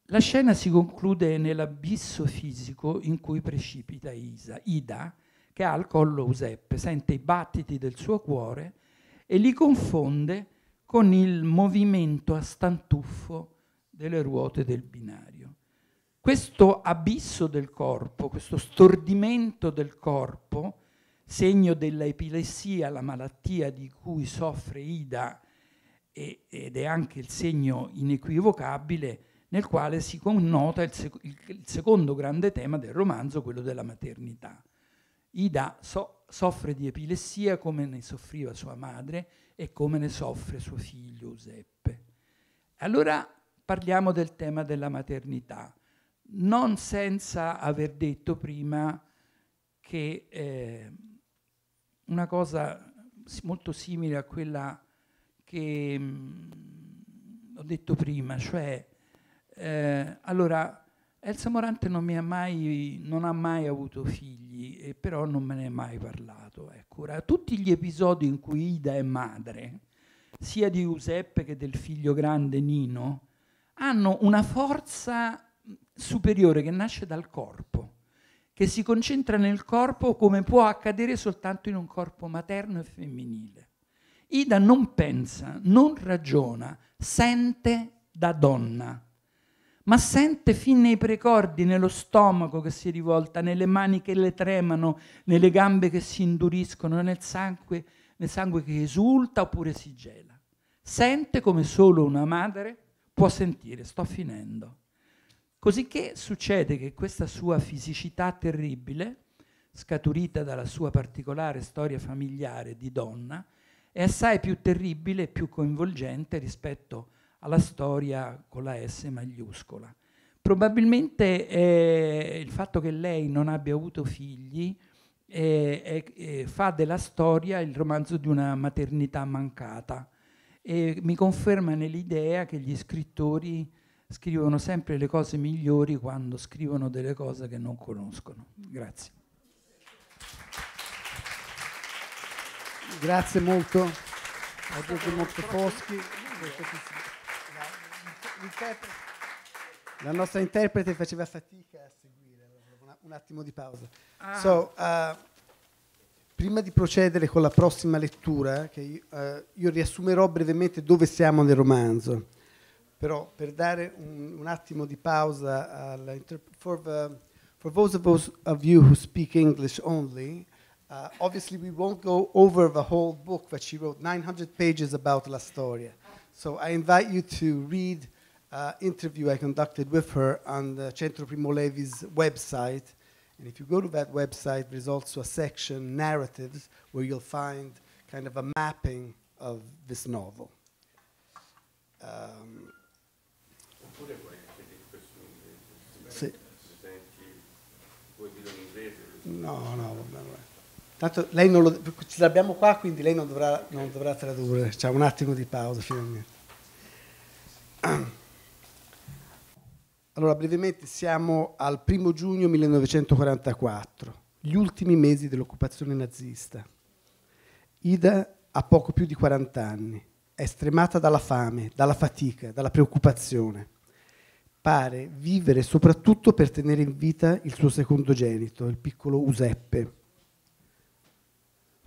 La scena si conclude nell'abisso fisico in cui precipita Isa, Ida, che ha al collo Giuseppe, sente i battiti del suo cuore e li confonde con il movimento a stantuffo delle ruote del binario. Questo abisso del corpo, questo stordimento del corpo, segno dell'epilessia, la malattia di cui soffre Ida, ed è anche il segno inequivocabile, nel quale si connota il, sec- il secondo grande tema del romanzo, quello della maternità. Ida so- soffre di epilessia come ne soffriva sua madre e come ne soffre suo figlio Giuseppe. Allora parliamo del tema della maternità, non senza aver detto prima che eh, una cosa molto simile a quella che mh, mm, ho detto prima, cioè eh, allora, Elsa Morante non, mai, non, ha mai avuto figli, eh, però non me ne è mai parlato. Ecco. Ora, tutti gli episodi in cui Ida è madre, sia di Giuseppe che del figlio grande Nino, hanno una forza mm, superiore che nasce dal corpo, che si concentra nel corpo come può accadere soltanto in un corpo materno e femminile. Ida non pensa, non ragiona, sente da donna ma sente fin nei precordi, nello stomaco che si rivolta, nelle mani che le tremano, nelle gambe che si induriscono, nel sangue, nel sangue che esulta oppure si gela. Sente come solo una madre può sentire, sto finendo. Cosicché succede che questa sua fisicità terribile, scaturita dalla sua particolare storia familiare di donna, è assai più terribile e più coinvolgente rispetto a alla storia con la S maiuscola. Probabilmente eh, il fatto che lei non abbia avuto figli eh, eh, fa della storia il romanzo di una maternità mancata e mi conferma nell'idea che gli scrittori scrivono sempre le cose migliori quando scrivono delle cose che non conoscono. Grazie. Grazie molto. Grazie molto Foschi la nostra interprete faceva fatica a seguire, allora un attimo di pausa. Ah. So, uh, prima di procedere con la prossima lettura, che io, uh, io, riassumerò brevemente dove siamo nel romanzo, però per dare un, un attimo di pausa for, the, for those of, us, of you who speak English only, Uh, obviously, we won't go over the whole book that she wrote, 900 pages about La Storia. So I invite you to read uh, interview I conducted with her on the Centro Primo Levi's website. And if you go to that website, there's also a section, narratives, where you'll find kind of a mapping of this novel. Um, No, no, va Tanto lei non lo, ce l'abbiamo qua, quindi lei non dovrà, non dovrà tradurre. C'è un attimo di pausa finalmente. Allora, brevemente, siamo al primo giugno 1944, gli ultimi mesi dell'occupazione nazista. Ida ha poco più di 40 anni, è stremata dalla fame, dalla fatica, dalla preoccupazione. Pare vivere soprattutto per tenere in vita il suo secondogenito, il piccolo Useppe.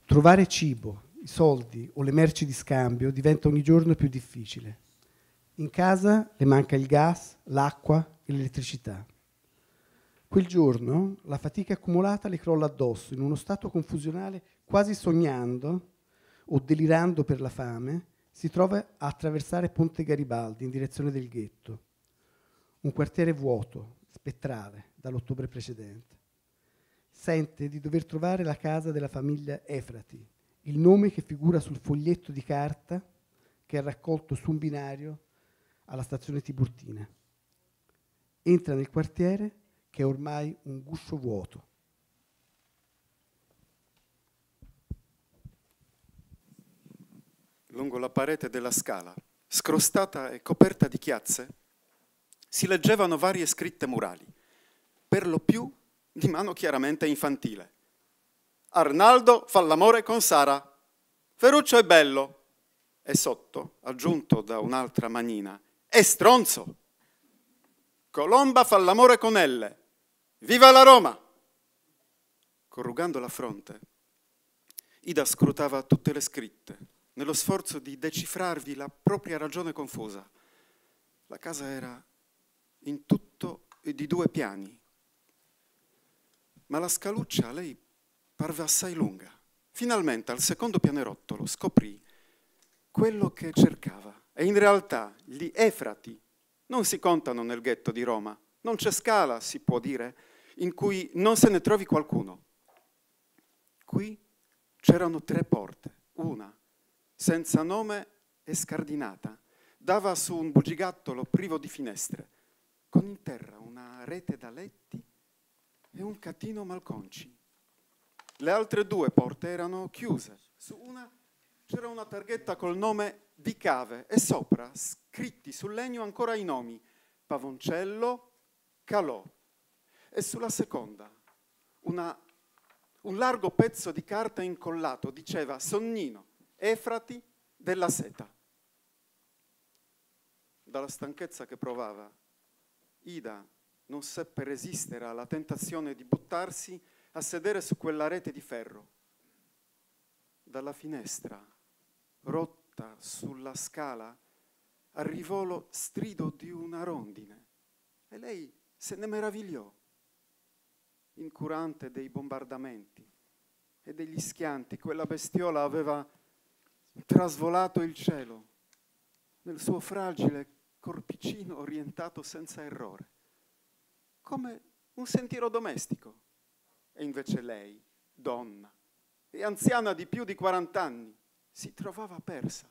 Trovare cibo, i soldi o le merci di scambio diventa ogni giorno più difficile. In casa le manca il gas, l'acqua, e l'elettricità. Quel giorno la fatica accumulata le crolla addosso in uno stato confusionale, quasi sognando o delirando per la fame, si trova a attraversare Ponte Garibaldi in direzione del ghetto, un quartiere vuoto, spettrale, dall'ottobre precedente. Sente di dover trovare la casa della famiglia Efrati, il nome che figura sul foglietto di carta che ha raccolto su un binario alla stazione Tiburtina entra nel quartiere che è ormai un guscio vuoto. Lungo la parete della scala, scrostata e coperta di chiazze, si leggevano varie scritte murali, per lo più di mano chiaramente infantile. Arnaldo fa l'amore con Sara. Ferruccio è bello. E sotto, aggiunto da un'altra manina, è stronzo. Colomba ecco, fa l'amore con elle. Viva la Roma! Corrugando la fronte, Ida scrutava tutte le scritte, nello sforzo di decifrarvi la propria ragione confusa. La casa era in tutto e di due piani, ma la scaluccia a lei parve assai lunga. Finalmente al secondo pianerottolo scoprì quello che cercava e in realtà gli Efrati non si contano nel ghetto di Roma, non c'è scala, si può dire, in cui non se ne trovi qualcuno. Qui c'erano tre porte, una senza nome e scardinata, dava su un bugigattolo privo di finestre, con in terra una rete da letti e un catino malconci. Le altre due porte erano chiuse, su una c'era una targhetta col nome di cave e sopra, scritti sul legno ancora i nomi, Pavoncello, Calò. E sulla seconda, una, un largo pezzo di carta incollato diceva Sonnino, Efrati della Seta. Dalla stanchezza che provava, Ida non seppe resistere alla tentazione di buttarsi a sedere su quella rete di ferro. Dalla finestra rotta sulla scala, arrivò lo strido di una rondine e lei se ne meravigliò, incurante dei bombardamenti e degli schianti. Quella bestiola aveva trasvolato il cielo nel suo fragile corpicino orientato senza errore, come un sentiero domestico. E invece lei, donna, e anziana di più di 40 anni, si trovava persa.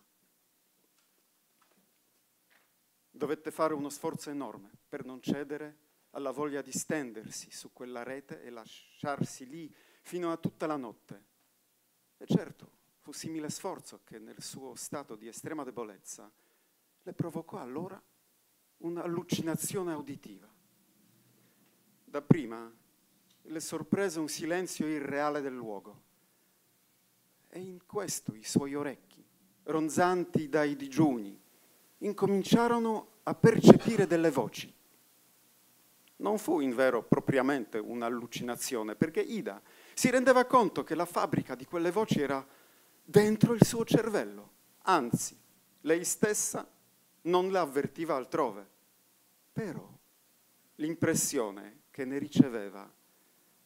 Dovette fare uno sforzo enorme per non cedere alla voglia di stendersi su quella rete e lasciarsi lì fino a tutta la notte. E certo, fu simile sforzo che nel suo stato di estrema debolezza le provocò allora un'allucinazione uditiva. Dapprima le sorprese un silenzio irreale del luogo e in questo i suoi orecchi, ronzanti dai digiuni, incominciarono a percepire delle voci. Non fu in vero propriamente un'allucinazione, perché Ida si rendeva conto che la fabbrica di quelle voci era dentro il suo cervello, anzi, lei stessa non le avvertiva altrove. Però l'impressione che ne riceveva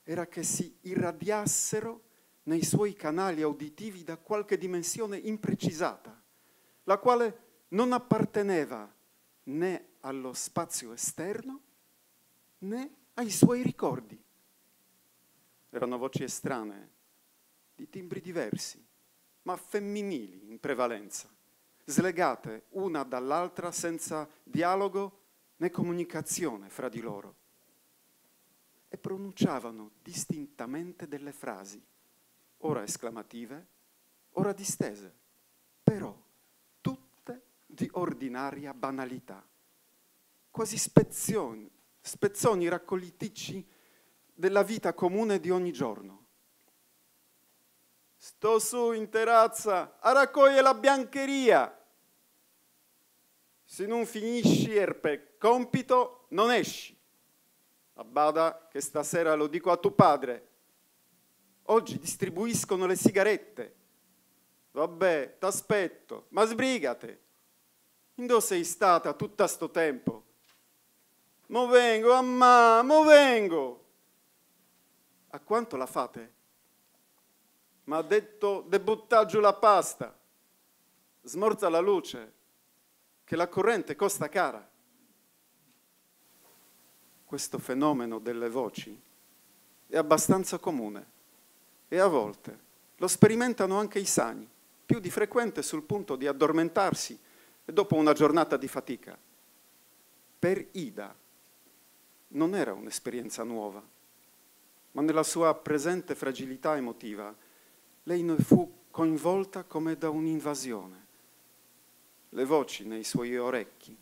era che si irradiassero nei suoi canali auditivi da qualche dimensione imprecisata, la quale non apparteneva né allo spazio esterno né ai suoi ricordi. Erano voci estranee, di timbri diversi, ma femminili in prevalenza, slegate una dall'altra senza dialogo né comunicazione fra di loro, e pronunciavano distintamente delle frasi ora esclamative, ora distese, però tutte di ordinaria banalità, quasi spezzoni, spezzoni raccogliticci della vita comune di ogni giorno. Sto su in terrazza a raccogliere la biancheria. Se non finisci il compito, non esci. Abbada che stasera lo dico a tuo padre, oggi distribuiscono le sigarette. Vabbè, t'aspetto, ma sbrigate. In Dove sei stata tutto sto tempo? Mo vengo, amma, mo vengo. A quanto la fate? Ma ha detto de butta giù la pasta. Smorza la luce, che la corrente costa cara. Questo fenomeno delle voci è abbastanza comune e a volte lo sperimentano anche i sani, più di frequente sul punto di addormentarsi e dopo una giornata di fatica. Per Ida non era un'esperienza nuova, ma nella sua presente fragilità emotiva lei ne fu coinvolta come da un'invasione. Le voci nei suoi orecchi,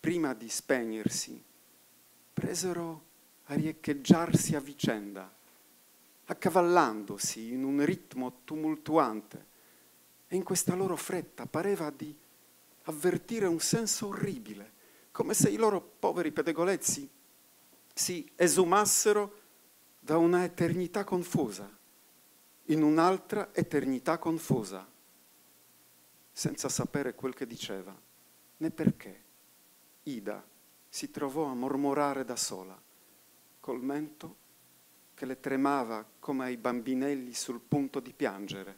prima di spegnersi, presero a riecheggiarsi a vicenda accavallandosi in un ritmo tumultuante e in questa loro fretta pareva di avvertire un senso orribile, come se i loro poveri pedegolezzi si esumassero da una eternità confusa in un'altra eternità confusa, senza sapere quel che diceva, né perché. Ida si trovò a mormorare da sola, col mento che le tremava come ai bambinelli sul punto di piangere.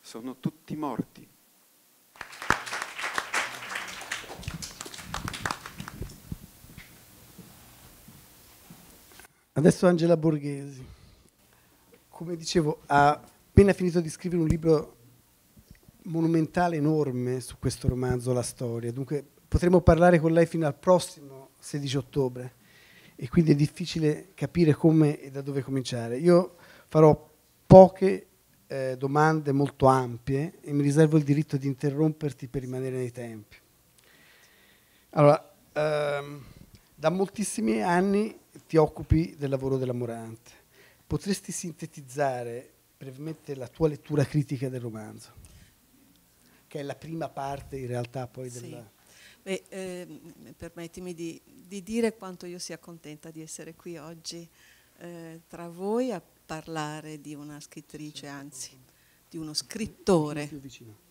Sono tutti morti. Adesso Angela Borghesi. Come dicevo, ha appena finito di scrivere un libro monumentale, enorme su questo romanzo, La storia. Dunque potremo parlare con lei fino al prossimo 16 ottobre e quindi è difficile capire come e da dove cominciare. Io farò poche eh, domande molto ampie e mi riservo il diritto di interromperti per rimanere nei tempi. Allora, ehm, da moltissimi anni ti occupi del lavoro della Morante. Potresti sintetizzare brevemente la tua lettura critica del romanzo, che è la prima parte in realtà poi della... Sì e, eh, permettimi di, di, dire quanto io sia contenta di essere qui oggi eh, tra voi a parlare di una scrittrice, anzi di uno scrittore,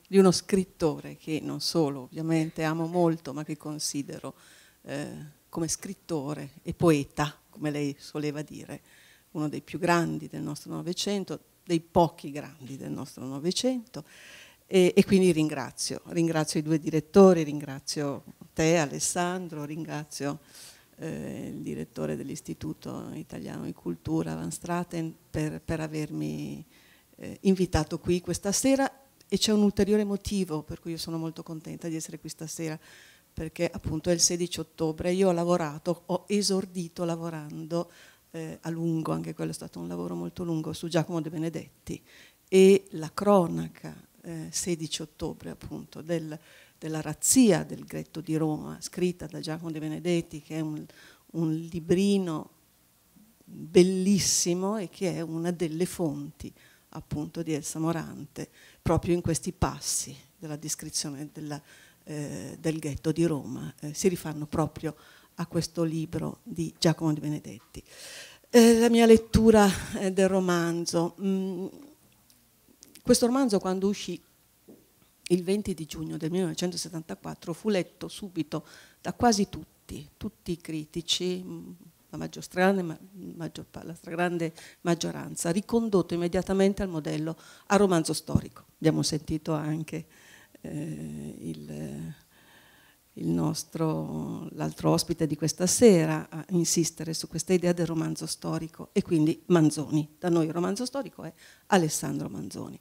di uno scrittore che non solo ovviamente amo eh. molto, ma che considero eh, come scrittore e poeta, come lei soleva dire, uno dei più grandi del nostro Novecento, dei pochi grandi del nostro Novecento. E, e, quindi ringrazio, ringrazio i due direttori, ringrazio te Alessandro, ringrazio eh, il direttore dell'Istituto Italiano di Cultura Van Straten per, per avermi eh, invitato qui questa sera e c'è un ulteriore motivo per cui io sono molto contenta di essere qui stasera perché appunto è il 16 ottobre, io ho lavorato, ho esordito lavorando eh, a lungo, anche quello è stato un lavoro molto lungo, su Giacomo De Benedetti e la cronaca 16 eh, ottobre appunto del, della razzia del ghetto di Roma scritta da Giacomo De Benedetti che è un, un librino bellissimo e che è una delle fonti appunto di Elsa Morante proprio in questi passi della descrizione della, eh, del ghetto di Roma eh, si rifanno proprio a questo libro di Giacomo De Benedetti. Eh, la mia lettura eh, del romanzo, mm, questo romanzo quando uscì il 20 di giugno del 1974 fu letto subito da quasi tutti, tutti i critici, mm, la, maggior, la stragrande maggioranza, ricondotto immediatamente al modello al romanzo storico. Abbiamo sentito anche eh, il il nostro, l'altro ospite di questa sera a insistere su questa idea del romanzo storico e quindi Manzoni. Da noi il romanzo storico è Alessandro Manzoni.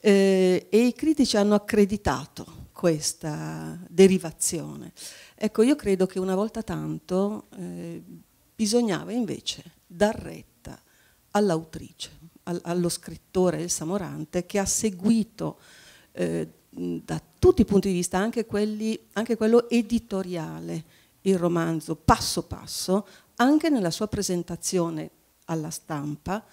Eh, e i critici hanno accreditato questa derivazione. Ecco, io credo che una volta tanto eh, bisognava invece dar retta all'autrice, all allo scrittore, il Samorante, che ha seguito eh, da tutti i punti di vista, anche, quelli, anche quello editoriale, il romanzo passo passo, anche nella sua presentazione alla stampa,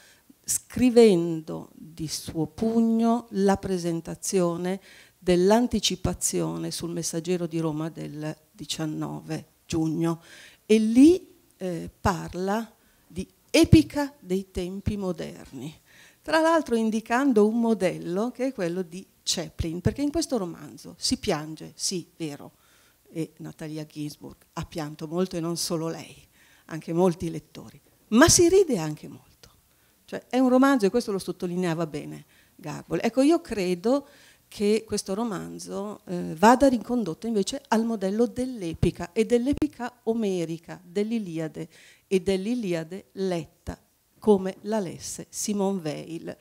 scrivendo di suo pugno la presentazione dell'anticipazione sul messaggero di Roma del 19 giugno e lì eh, parla di epica dei tempi moderni, tra l'altro indicando un modello che è quello di Chaplin, perché in questo romanzo si piange, sì, vero, e Natalia Ginsburg ha pianto molto e non solo lei, anche molti lettori, ma si ride anche molto. Cioè, è un romanzo e questo lo sottolineava bene Garbol. Ecco, io credo che questo romanzo eh, vada ricondotto invece al modello dell'epica e dell'epica omerica, dell'Iliade e dell'Iliade letta come la lesse Simone Weil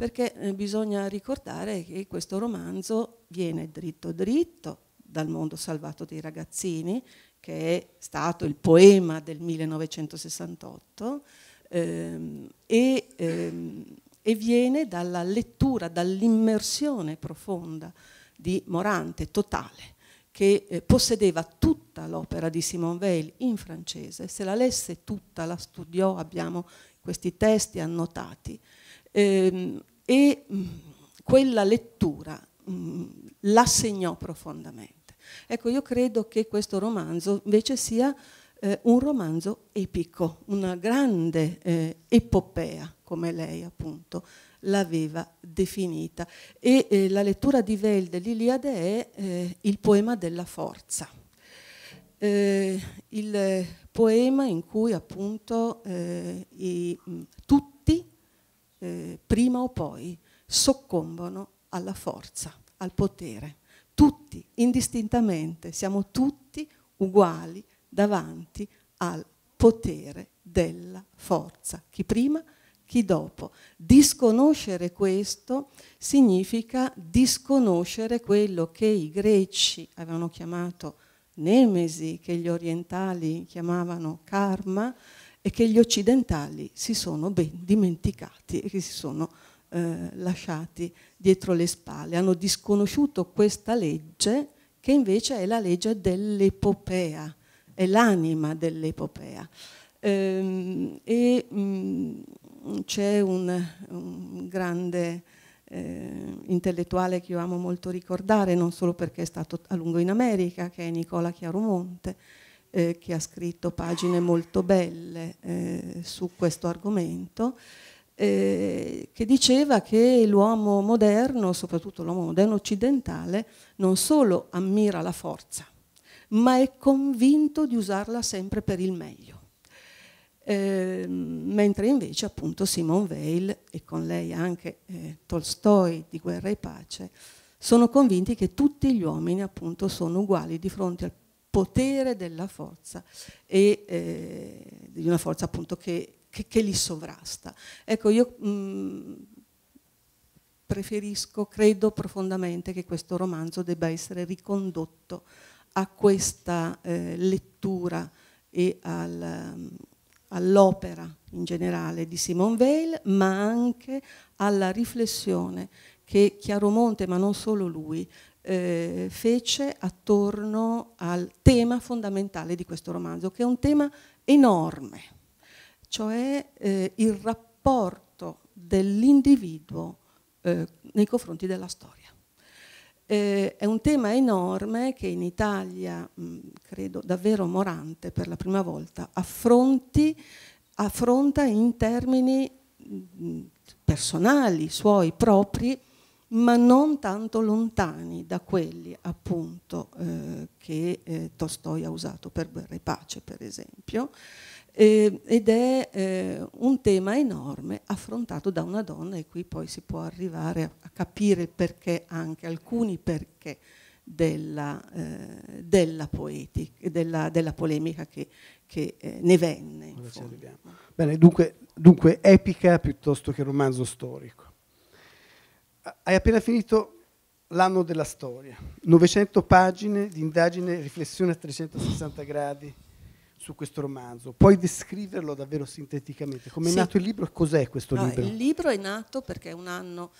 perché eh, bisogna ricordare che questo romanzo viene dritto dritto dal mondo salvato dei ragazzini, che è stato il poema del 1968, ehm, e, ehm, e viene dalla lettura, dall'immersione profonda di Morante, totale, che eh, possedeva tutta l'opera di Simone Weil in francese, se la lesse tutta, la studiò, abbiamo questi testi annotati. Eh, e mm, quella lettura mh, mm, la segnò profondamente. Ecco, io credo che questo romanzo invece sia eh, un romanzo epico, una grande eh, epopea, come lei appunto l'aveva definita. E eh, la lettura di Veil dell'Iliade è eh, il poema della forza. Eh, il poema in cui appunto eh, i, mm, tutti eh, prima o poi soccombono alla forza, al potere. Tutti, indistintamente, siamo tutti uguali davanti al potere della forza, chi prima, chi dopo. Disconoscere questo significa disconoscere quello che i greci avevano chiamato nemesi, che gli orientali chiamavano karma, e che gli occidentali si sono ben dimenticati e che si sono eh, lasciati dietro le spalle. Hanno disconosciuto questa legge che invece è la legge dell'epopea, è l'anima dell'epopea. Ehm, e mm, c'è un, un, grande eh, intellettuale che io amo molto ricordare, non solo perché è stato a lungo in America, che è Nicola Chiaromonte, eh, che ha scritto pagine molto belle eh, su questo argomento, eh, che diceva che l'uomo moderno, soprattutto l'uomo moderno occidentale, non solo ammira la forza, ma è convinto di usarla sempre per il meglio. Eh, mentre invece appunto Simone Weil e con lei anche eh, Tolstoi di Guerra e Pace sono convinti che tutti gli uomini appunto sono uguali di fronte al potere della forza e eh, una forza appunto che, che, che li sovrasta. Ecco, io mh, mm, preferisco, credo profondamente che questo romanzo debba essere ricondotto a questa eh, lettura e al, mm, all'opera in generale di Simone Weil, ma anche alla riflessione che Chiaromonte, ma non solo lui, eh, fece attorno al tema fondamentale di questo romanzo, che è un tema enorme, cioè eh, il rapporto dell'individuo eh, nei confronti della storia. Eh, è un tema enorme che in Italia, mh, credo davvero Morante per la prima volta, affronti, affronta in termini mh, personali, suoi propri, ma non tanto lontani da quelli appunto eh, che eh, Tolstoi ha usato per guerra e pace, per esempio, eh, ed è eh, un tema enorme affrontato da una donna e qui poi si può arrivare a, a capire perché anche alcuni perché della, eh, della poetica, della, della polemica che, che eh, ne venne. Bene, dunque, dunque epica piuttosto che romanzo storico hai appena finito l'anno della storia, 900 pagine di indagine, riflessione a 360 gradi su questo romanzo. Puoi descriverlo davvero sinteticamente? Come è sì. nato il libro e cos'è questo no, libro? Il libro è nato perché un anno,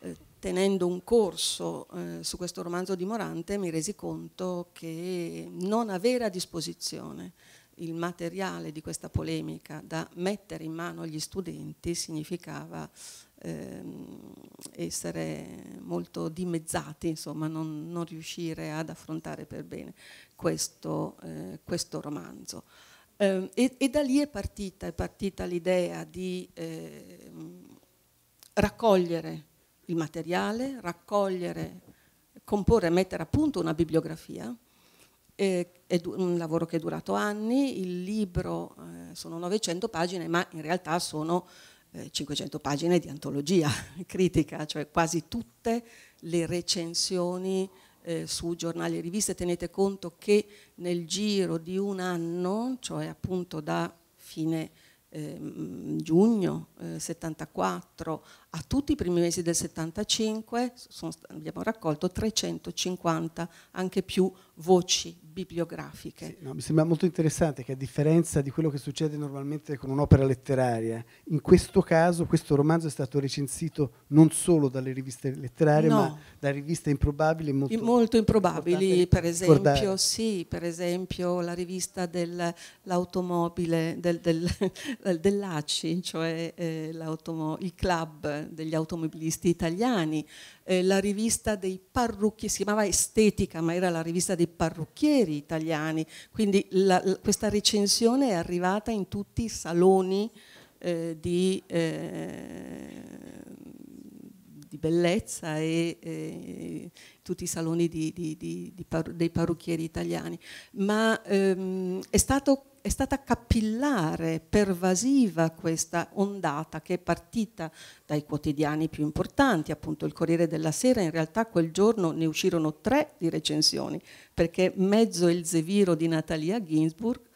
eh, tenendo un corso eh, su questo romanzo di Morante, mi resi conto che non avere a disposizione il materiale di questa polemica da mettere in mano agli studenti significava ehm, essere molto dimezzati, insomma, non, non, riuscire ad affrontare per bene questo, eh, questo romanzo. Eh, e, e, da lì è partita, è partita l'idea di eh, raccogliere il materiale, raccogliere, comporre, mettere a punto una bibliografia eh, è un lavoro che è durato anni, il libro eh, sono 900 pagine, ma in realtà sono 500 eh, pagine di antologia critica, cioè quasi tutte le recensioni eh, su giornali e riviste. Tenete conto che nel giro di un anno, cioè appunto da fine eh, giugno 74 eh, a tutti i primi mesi del 75 sono, abbiamo raccolto 350, anche più, voci bibliografiche. Sì, no, mi sembra molto interessante che a differenza di quello che succede normalmente con un'opera letteraria, in questo caso questo romanzo è stato recensito non solo dalle riviste letterarie, no. ma da riviste improbabili. Molto, in, molto improbabili, per esempio, sì, per esempio, la rivista dell'automobile, del, del, dell'ACI, cioè eh, il club degli automobilisti italiani, eh, la rivista dei parrucchieri, si chiamava Estetica, ma era la rivista dei parrucchieri italiani, quindi la, la, questa recensione è arrivata in tutti i saloni eh, di, eh, di bellezza e, e tutti i saloni di, di, par dei parrucchieri italiani, ma ehm, è, stato, è, stata capillare, pervasiva questa ondata che è partita dai quotidiani più importanti, appunto il Corriere della Sera, in realtà quel giorno ne uscirono tre di recensioni, perché mezzo il zeviro di Natalia Ginsburg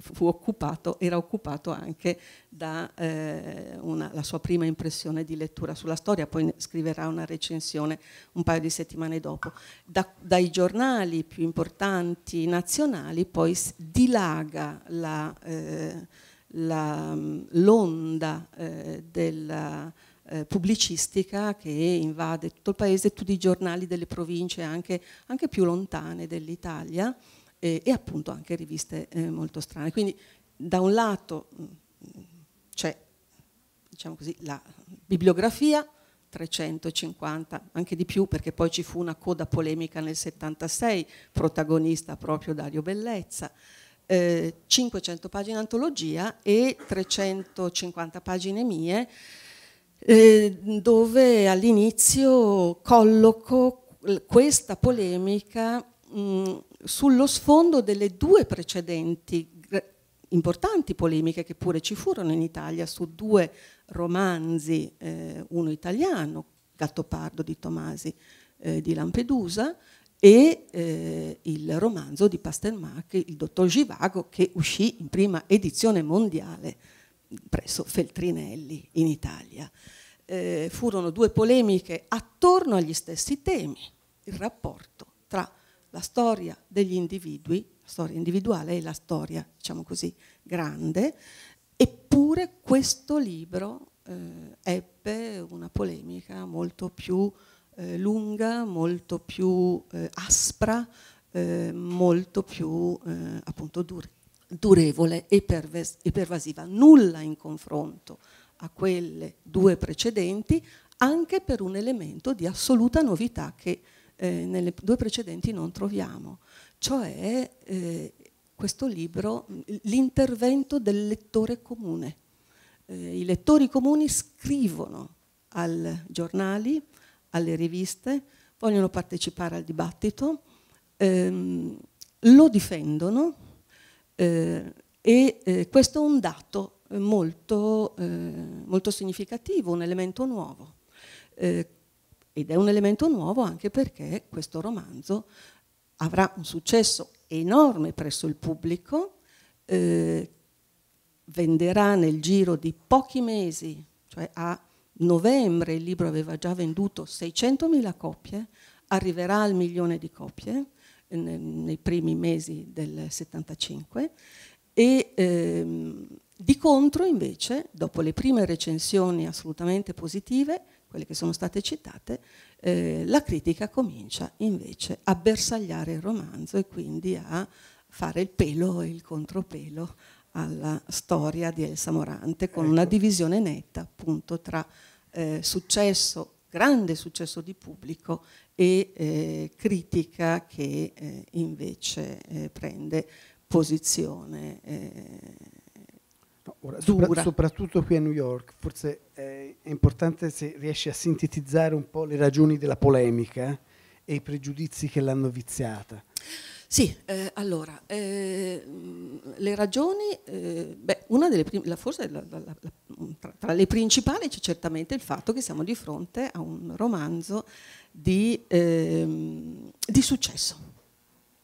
fu occupato, era occupato anche dalla eh, sua prima impressione di lettura sulla storia, poi scriverà una recensione un paio di settimane dopo. Da, dai giornali più importanti nazionali poi dilaga la, eh, la, mm, l'onda eh, della eh, pubblicistica che invade tutto il paese, tutti i giornali delle province anche, anche più lontane dell'Italia e, e appunto anche riviste eh, molto strane. Quindi da un lato mm, mm, c'è diciamo così, la bibliografia, 350, anche di più perché poi ci fu una coda polemica nel 76, protagonista proprio Dario Bellezza, eh, 500 pagine antologia e 350 pagine mie, eh, dove all'inizio colloco questa polemica mh, mm, sullo sfondo delle due precedenti importanti polemiche che pure ci furono in Italia su due romanzi, eh, uno italiano, Gattopardo di Tomasi eh, di Lampedusa, e eh, il romanzo di Pasternak, Il dottor Givago, che uscì in prima edizione mondiale presso Feltrinelli in Italia. Eh, furono due polemiche attorno agli stessi temi, il rapporto tra la storia degli individui, la storia individuale e la storia, diciamo così, grande, eppure questo libro eh, ebbe una polemica molto più eh, lunga, molto più eh, aspra, eh, molto più eh, appunto dura durevole e, pervasiva, nulla in confronto a quelle due precedenti, anche per un elemento di assoluta novità che eh, nelle due precedenti non troviamo, cioè eh, questo libro, l'intervento del lettore comune. Eh, I lettori comuni scrivono ai giornali, alle riviste, vogliono partecipare al dibattito, ehm, lo difendono eh, e eh, questo è un dato molto, eh, molto significativo, un elemento nuovo. Eh, ed è un elemento nuovo anche perché questo romanzo avrà un successo enorme presso il pubblico, eh, venderà nel giro di pochi mesi, cioè a novembre il libro aveva già venduto 600.000 copie, arriverà al milione di copie eh, nei primi mesi del 75 e ehm, di contro invece, dopo le prime recensioni assolutamente positive, quelle che sono state citate, eh, la critica comincia invece a bersagliare il romanzo e quindi a fare il pelo e il contropelo alla storia di Elsa Morante con ecco. una divisione netta appunto tra eh, successo, grande successo di pubblico e eh, critica che eh, invece eh, prende posizione eh, Ora, sopra, soprattutto qui a New York, forse è importante se riesci a sintetizzare un po' le ragioni della polemica eh, e i pregiudizi che l'hanno viziata. Sì, eh, allora, eh, le ragioni, eh, beh, una delle prime, forse la, la, la, tra, tra, le principali c'è certamente il fatto che siamo di fronte a un romanzo di, ehm, di successo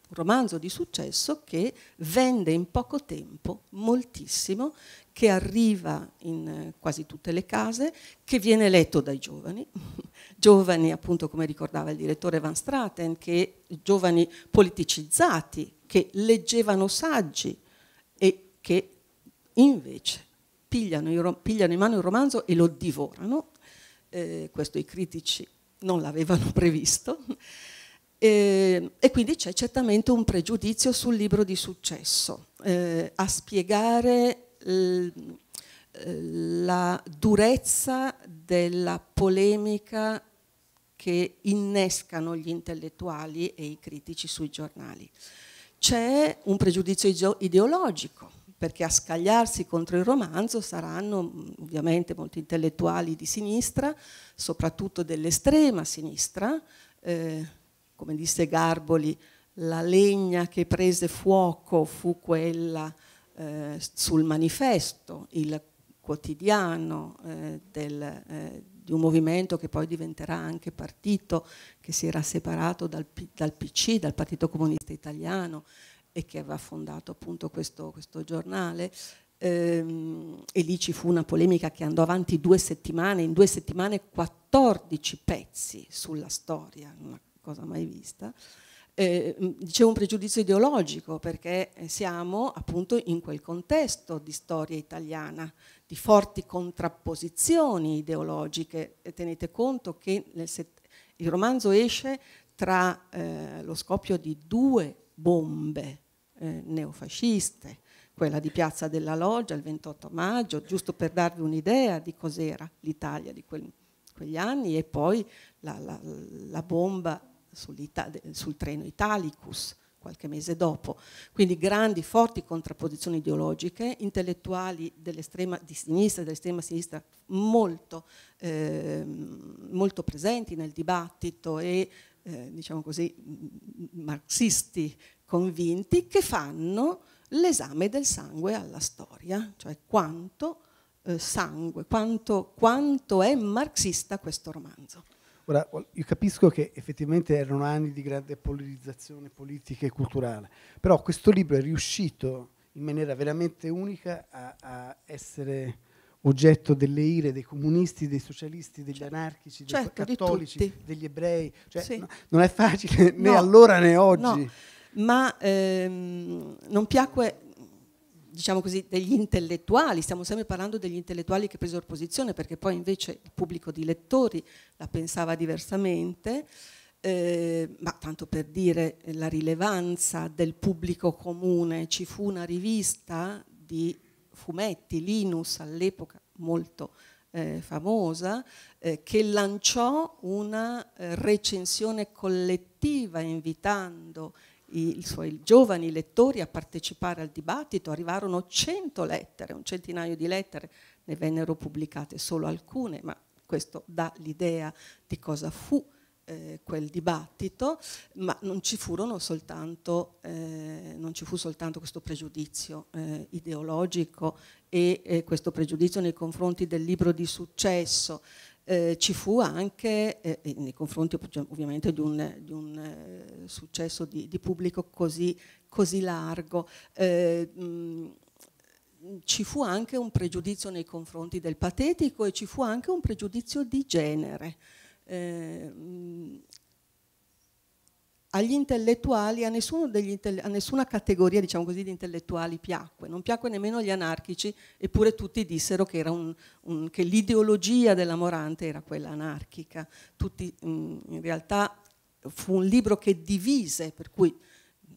un romanzo di successo che vende in poco tempo moltissimo, che arriva in eh, quasi tutte le case, che viene letto dai giovani, giovani appunto come ricordava il direttore Van Straten, che giovani politicizzati, che leggevano saggi e che invece pigliano, pigliano in mano il romanzo e lo divorano, eh, questo i critici non l'avevano previsto, e, ehm, e quindi c'è certamente un pregiudizio sul libro di successo. Eh, a spiegare eh, la durezza della polemica che innescano gli intellettuali e i critici sui giornali. C'è un pregiudizio ideologico, perché a scagliarsi contro il romanzo saranno mm, ovviamente molti intellettuali di sinistra, soprattutto dell'estrema sinistra, eh, come disse Garboli, la legna che prese fuoco fu quella eh, sul manifesto, il quotidiano eh, del, eh, di un movimento che poi diventerà anche partito, che si era separato dal, dal PC, dal Partito Comunista Italiano e che aveva fondato appunto questo, questo giornale. Ehm, e lì ci fu una polemica che andò avanti due settimane, in due settimane 14 pezzi sulla storia, una cosa mai vista, eh, c'è un pregiudizio ideologico perché eh, siamo appunto in quel contesto di storia italiana, di forti contrapposizioni ideologiche. E tenete conto che il romanzo esce tra eh, lo scoppio di due bombe eh, neofasciste, quella di Piazza della Loggia il 28 maggio, giusto per darvi un'idea di cos'era l'Italia di quel, quegli anni, e poi la, la, la bomba sul treno Italicus qualche mese dopo. Quindi grandi, forti contrapposizioni ideologiche, intellettuali dell'estrema di sinistra e dell'estrema sinistra molto, eh, molto, presenti nel dibattito e eh, diciamo così, marxisti convinti che fanno l'esame del sangue alla storia, cioè quanto eh, sangue, quanto, quanto è marxista questo romanzo. Ora, io capisco che effettivamente erano anni di grande polarizzazione politica e culturale, però questo libro è riuscito in maniera veramente unica a, a essere oggetto delle ire dei comunisti, dei socialisti, degli cioè, anarchici, dei certo, cattolici, degli ebrei. Cioè, sì. no, non è facile né no, allora né oggi. No, ma ehm, non piacque diciamo così, degli intellettuali, stiamo sempre parlando degli intellettuali che presero posizione, perché poi invece il pubblico di lettori la pensava diversamente, eh, ma tanto per dire la rilevanza del pubblico comune, ci fu una rivista di fumetti, Linus all'epoca molto eh, famosa, eh, che lanciò una eh, recensione collettiva invitando i, i suoi giovani lettori a partecipare al dibattito, arrivarono 100 lettere, un centinaio di lettere, ne vennero pubblicate solo alcune, ma questo dà l'idea di cosa fu eh, quel dibattito, ma non ci, soltanto, eh, non ci, fu soltanto questo pregiudizio eh, ideologico e eh, questo pregiudizio nei confronti del libro di successo, eh, ci fu anche, eh, eh nei confronti cioè, ovviamente di un, di un eh, successo di, di, pubblico così, così largo, eh, mh, ci fu anche un pregiudizio nei confronti del patetico e ci fu anche un pregiudizio di genere. Eh, mh, agli intellettuali, a, intell a nessuna categoria diciamo così, di intellettuali piacque, non piacque nemmeno agli anarchici, eppure tutti dissero che, che l'ideologia della Morante era quella anarchica. Tutti, mm, in realtà fu un libro che divise, per cui mm,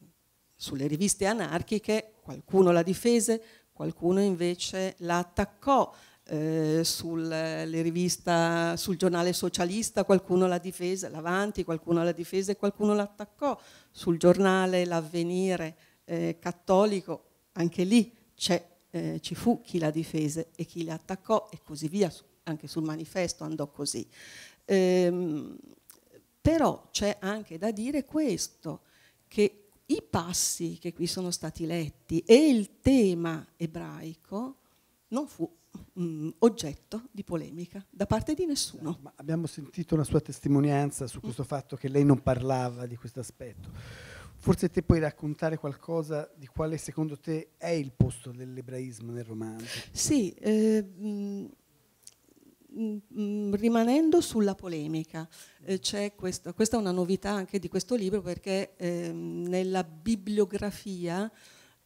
sulle riviste anarchiche qualcuno la difese, qualcuno invece la attaccò. Eh, sulle riviste, sul giornale socialista qualcuno l'ha difesa, l'Avanti qualcuno l'ha difesa e qualcuno l'attaccò, sul giornale L'Avvenire eh, cattolico anche lì eh, ci fu chi la difese e chi la attaccò e così via, anche sul manifesto andò così. Ehm, però c'è anche da dire questo, che i passi che qui sono stati letti e il tema ebraico non fu mh, oggetto di polemica da parte di nessuno. Ma abbiamo sentito una sua testimonianza su questo fatto che lei non parlava di questo aspetto. Forse te puoi raccontare qualcosa di quale secondo te è il posto dell'ebraismo nel romanzo? Sì, eh, mh, mm, mh, mm, mm, rimanendo sulla polemica, eh, questo, questa è una novità anche di questo libro perché eh, nella bibliografia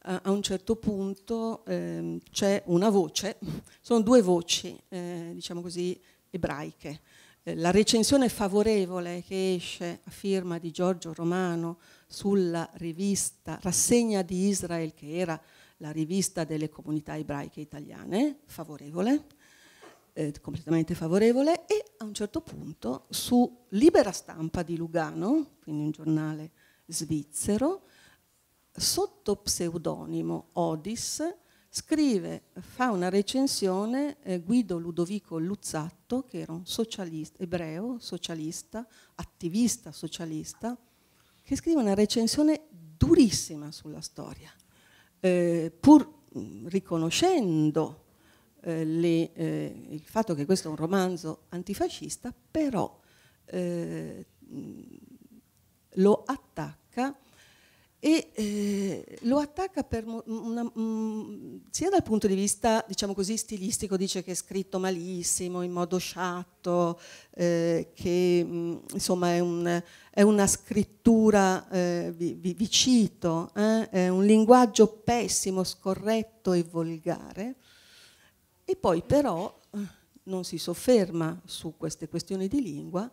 a un certo punto ehm, c'è una voce, sono due voci, eh, diciamo così, ebraiche. Eh, la recensione favorevole che esce a firma di Giorgio Romano sulla rivista Rassegna di Israel, che era la rivista delle comunità ebraiche italiane, favorevole, eh, completamente favorevole, e a un certo punto su Libera Stampa di Lugano, quindi un giornale svizzero, sotto pseudonimo Odis, scrive, fa una recensione eh, Guido Ludovico Luzzatto, che era un socialista, ebreo, socialista, attivista socialista, che scrive una recensione durissima sulla storia, eh, pur riconoscendo eh, le, eh, il fatto che questo è un romanzo antifascista, però eh, lo attacca e eh, lo attacca una, mh, sia dal punto di vista, diciamo così, stilistico, dice che è scritto malissimo, in modo sciatto, eh, che mh, insomma è, un, è, una scrittura, eh, vi, vi, vi, cito, eh, è un linguaggio pessimo, scorretto e volgare, e poi però eh, non si sofferma su queste questioni di lingua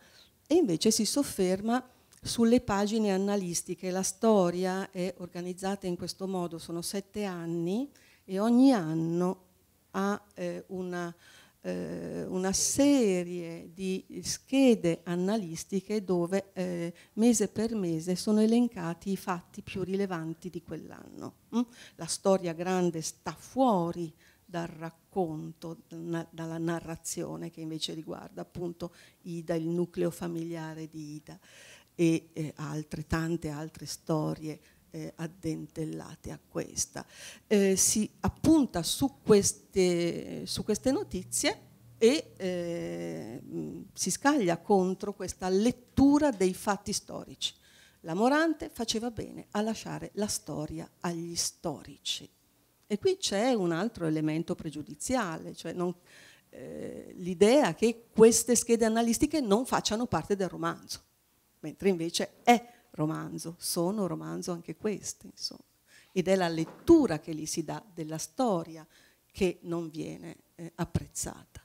e invece si sofferma sulle pagine analistiche. La storia è organizzata in questo modo, sono sette anni e ogni anno ha eh, una, eh, una, serie di schede analistiche dove eh, mese per mese sono elencati i fatti più rilevanti di quell'anno. Mm? La storia grande sta fuori dal racconto, dalla narrazione che invece riguarda appunto Ida, il nucleo familiare di Ida e eh, altre, tante altre storie eh, addentellate a questa. Eh, si appunta su queste, su queste notizie e eh, si scaglia contro questa lettura dei fatti storici. La Morante faceva bene a lasciare la storia agli storici. E qui c'è un altro elemento pregiudiziale, cioè non, eh, l'idea che queste schede analistiche non facciano parte del romanzo mentre invece è romanzo, sono romanzo anche queste, insomma. Ed è la lettura che gli si dà della storia che non viene eh, apprezzata.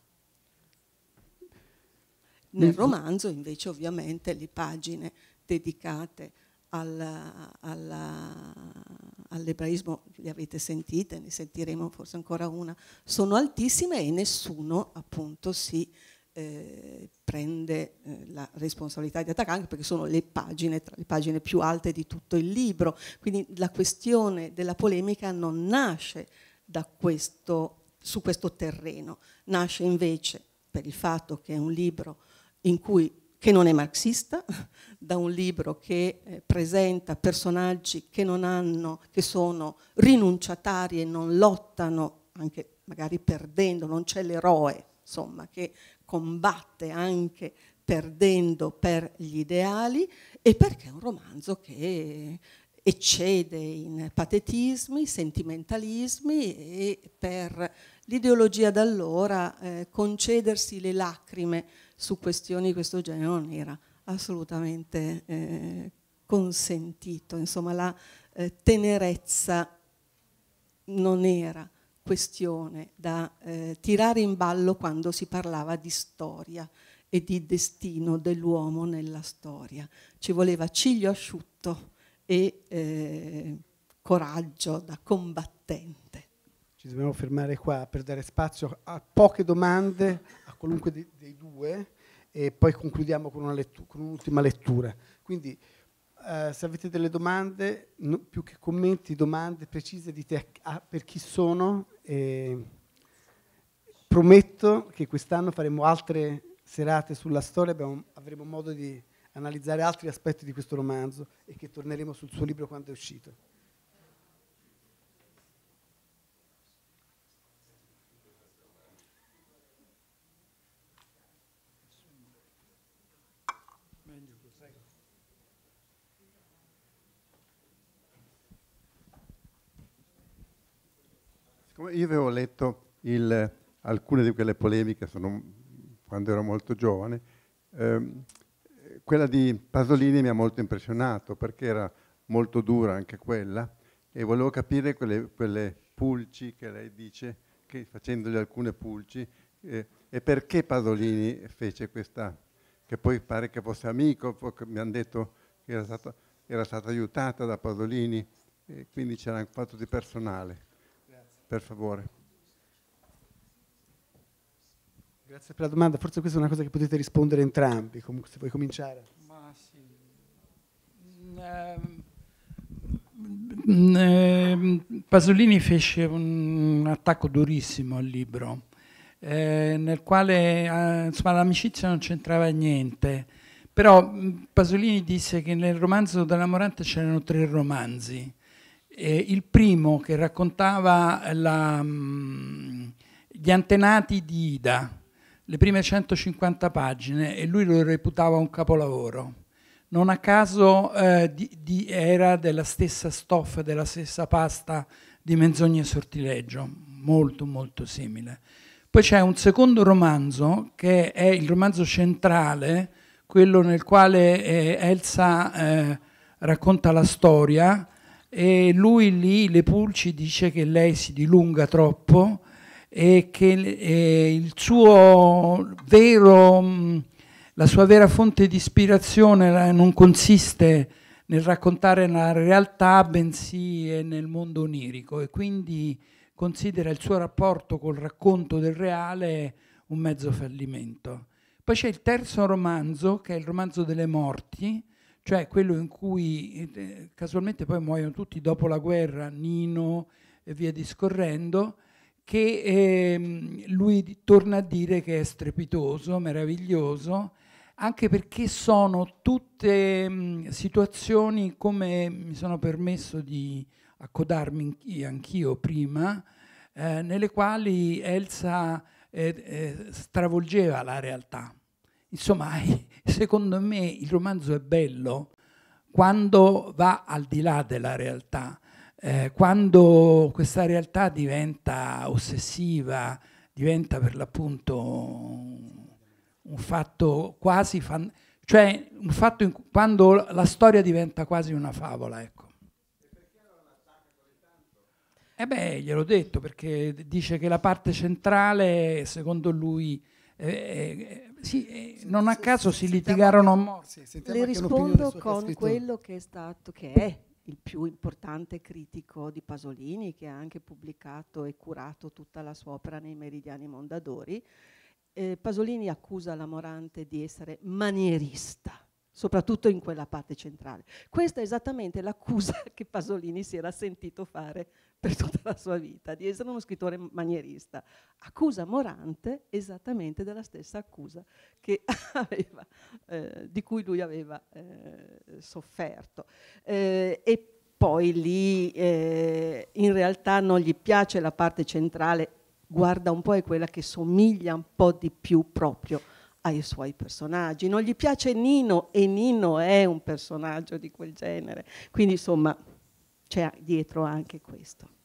Nel mm. romanzo invece ovviamente le pagine dedicate alla, alla, all'ebraismo le avete sentite, ne sentiremo forse ancora una, sono altissime e nessuno appunto si eh, prende eh, la responsabilità di attaccare anche perché sono le pagine, tra le pagine più alte di tutto il libro. Quindi la questione della polemica non nasce questo, su questo terreno, nasce invece per il fatto che è un libro in cui, che non è marxista, da un libro che eh, presenta personaggi che non hanno, che sono rinunciatari e non lottano, anche magari perdendo, non c'è l'eroe, insomma, che combatte anche perdendo per gli ideali e perché è un romanzo che eccede in patetismi, sentimentalismi e per l'ideologia d'allora eh, concedersi le lacrime su questioni di questo genere non era assolutamente eh, consentito, insomma la eh, tenerezza non era questione da eh, tirare in ballo quando si parlava di storia e di destino dell'uomo nella storia. Ci voleva ciglio asciutto e eh, coraggio da combattente. Ci dobbiamo fermare qua per dare spazio a poche domande a qualunque dei, dei due e poi concludiamo con, lettura, con un'ultima lettura. Quindi eh, se avete delle domande, no, più che commenti, domande precise, dite a, a, per chi sono eh, prometto che quest'anno faremo altre serate sulla storia, abbiamo, avremo modo di analizzare altri aspetti di questo romanzo e che torneremo sul suo libro quando è uscito. io avevo letto il, alcune di quelle polemiche, sono, quando ero molto giovane, ehm, quella di Pasolini mi ha molto impressionato perché era molto dura anche quella e volevo capire quelle, quelle pulci che lei dice, che, facendogli alcune pulci, eh, e perché Pasolini fece questa, che poi pare che fosse amico, mi hanno detto che era stata, era stata aiutata da Pasolini, e quindi c'era un fatto di personale per favore. Grazie per la domanda, forse questa è una cosa che potete rispondere entrambi, comunque se vuoi cominciare. Ma sì. Mm, ehm, mm, ehm, Pasolini fece un attacco durissimo al libro, eh, nel quale eh, insomma, l'amicizia non c'entrava niente, però mm, Pasolini disse che nel romanzo dell'amorante c'erano tre romanzi eh, il primo che raccontava la, mm, gli antenati di Ida, le prime 150 pagine, e lui lo reputava un capolavoro. Non a caso eh, di, di era della stessa stoffa, della stessa pasta di Menzogna e sortileggio, molto molto simile. Poi c'è un secondo romanzo che è il romanzo centrale, quello nel quale eh, Elsa eh, racconta la storia e lui lì, Le Pulci, dice che lei si dilunga troppo e che eh, il suo vero, mm, la sua vera fonte di ispirazione eh, non consiste nel raccontare la realtà, bensì nel mondo onirico e quindi considera il suo rapporto col racconto del reale un mezzo fallimento. Poi c'è il terzo romanzo, che è il romanzo delle morti, cioè quello in cui eh, casualmente poi muoiono tutti dopo la guerra, Nino e via discorrendo, che eh, lui torna a dire che è strepitoso, meraviglioso, anche perché sono tutte mh, mm, situazioni come mi sono permesso di accodarmi anch'io prima, eh, nelle quali Elsa eh, eh, stravolgeva la realtà Insomma, secondo me il romanzo è bello quando va al di là della realtà, eh, quando questa realtà diventa ossessiva, diventa per l'appunto un fatto quasi, fan- cioè un fatto in- quando la storia diventa quasi una favola. Ecco. Eh beh, gliel'ho detto perché dice che la parte centrale, secondo lui, eh, sì, eh, non a caso si litigarono a morte. Le rispondo con quello che è stato, che è il più importante critico di Pasolini, che ha anche pubblicato e curato tutta la sua opera nei Meridiani Mondadori. Eh, Pasolini accusa la Morante di essere manierista soprattutto in quella parte centrale. Questa è esattamente l'accusa che Pasolini si era sentito fare per tutta la sua vita di essere uno scrittore manierista. Accusa Morante esattamente della stessa accusa aveva, eh, di cui lui aveva eh, sofferto. Eh, e poi lì eh, in realtà non gli piace la parte centrale, guarda un po' è quella che somiglia un po' di più proprio ai suoi personaggi. Non gli piace Nino e Nino è un personaggio di quel genere. Quindi insomma c'è dietro anche questo.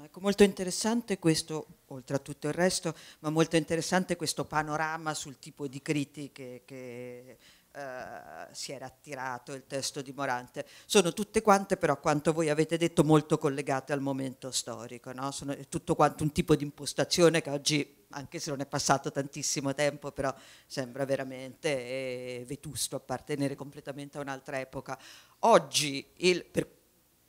Ecco, molto interessante questo, oltre a tutto il resto, ma molto interessante questo panorama sul tipo di critiche che eh, si era attirato il testo di Morante. Sono tutte quante però, quanto voi avete detto, molto collegate al momento storico, no? Sono, è tutto quanto un tipo di impostazione che oggi anche se non è passato tantissimo tempo, però sembra veramente eh, vetusto appartenere completamente a un'altra epoca. Oggi, il, per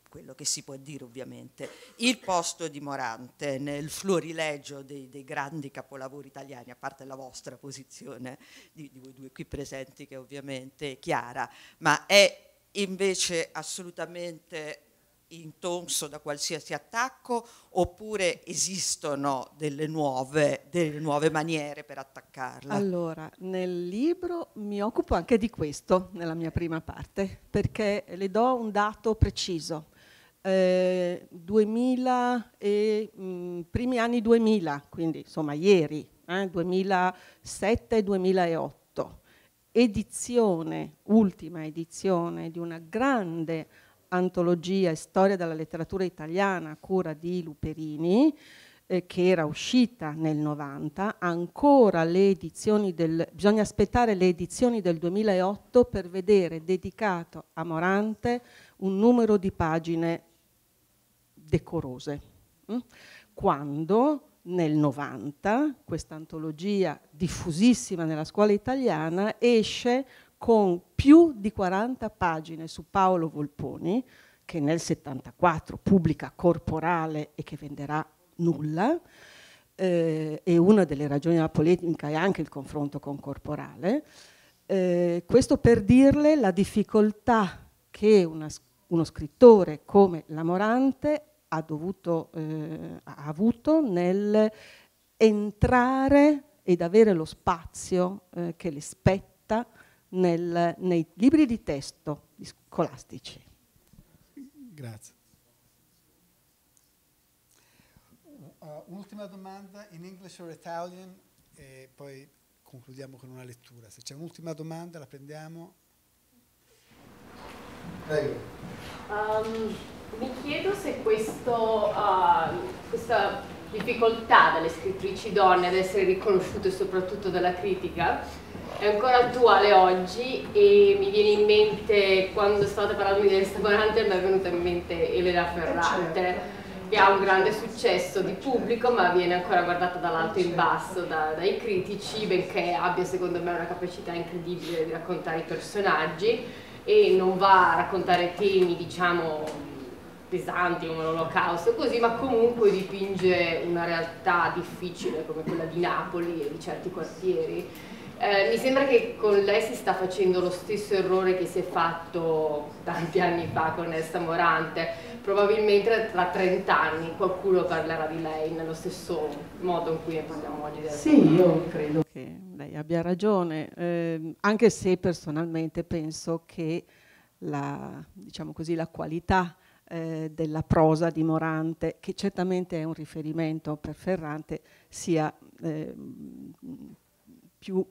quello che si può dire ovviamente, il posto di Morante nel florileggio dei, dei grandi capolavori italiani, a parte la vostra posizione di, di voi due qui presenti che ovviamente è chiara, ma è invece assolutamente intonso da qualsiasi attacco oppure esistono delle nuove, delle nuove, maniere per attaccarla? Allora, nel libro mi occupo anche di questo, nella mia prima parte, perché le do un dato preciso eh, 2000 e, mh, mm, primi anni 2000, quindi insomma ieri, eh, 2007-2008, edizione, ultima edizione di una grande antologia e storia della letteratura italiana a cura di Luperini, eh, che era uscita nel 90, ancora le edizioni del, bisogna aspettare le edizioni del 2008 per vedere dedicato a Morante un numero di pagine decorose. Mm? Quando nel 90 questa antologia diffusissima nella scuola italiana esce con più di 40 pagine su Paolo Volponi, che nel 74 pubblica Corporale e che venderà nulla, eh, e una delle ragioni della polemica è anche il confronto con Corporale, eh, questo per dirle la difficoltà che una, uno scrittore come Lamorante ha, dovuto, eh, ha avuto nel entrare ed avere lo spazio eh, che le spetta nel, nei libri di testo scolastici. Grazie. Uh, un'ultima uh, domanda in English or Italian e poi concludiamo con una lettura. Se c'è un'ultima domanda la prendiamo. Prego. Um mi chiedo se questo, uh, questa difficoltà delle scrittrici donne ad essere riconosciute soprattutto dalla critica è ancora attuale oggi e mi viene in mente, quando stavate parlando di ristorante, mi è venuta in mente Elena Ferrante eh, certo. che ha un grande successo di pubblico ma viene ancora guardata dall'alto in certo. basso da, dai critici benché abbia secondo me una capacità incredibile di raccontare i personaggi e non va a raccontare temi diciamo pesanti come l'olocausto, così, ma comunque dipinge una realtà difficile come quella di Napoli e di certi quartieri. Eh, mi sembra che con lei si sta facendo lo stesso errore che si è fatto tanti anni fa con Esta Morante, probabilmente tra 30 anni qualcuno parlerà di lei nello stesso modo in cui ne parliamo oggi. Sì, io credo che lei abbia ragione, eh, anche se personalmente penso che la, diciamo così, la qualità eh, della prosa di Morante, che certamente è un riferimento per Ferrante, sia eh, più,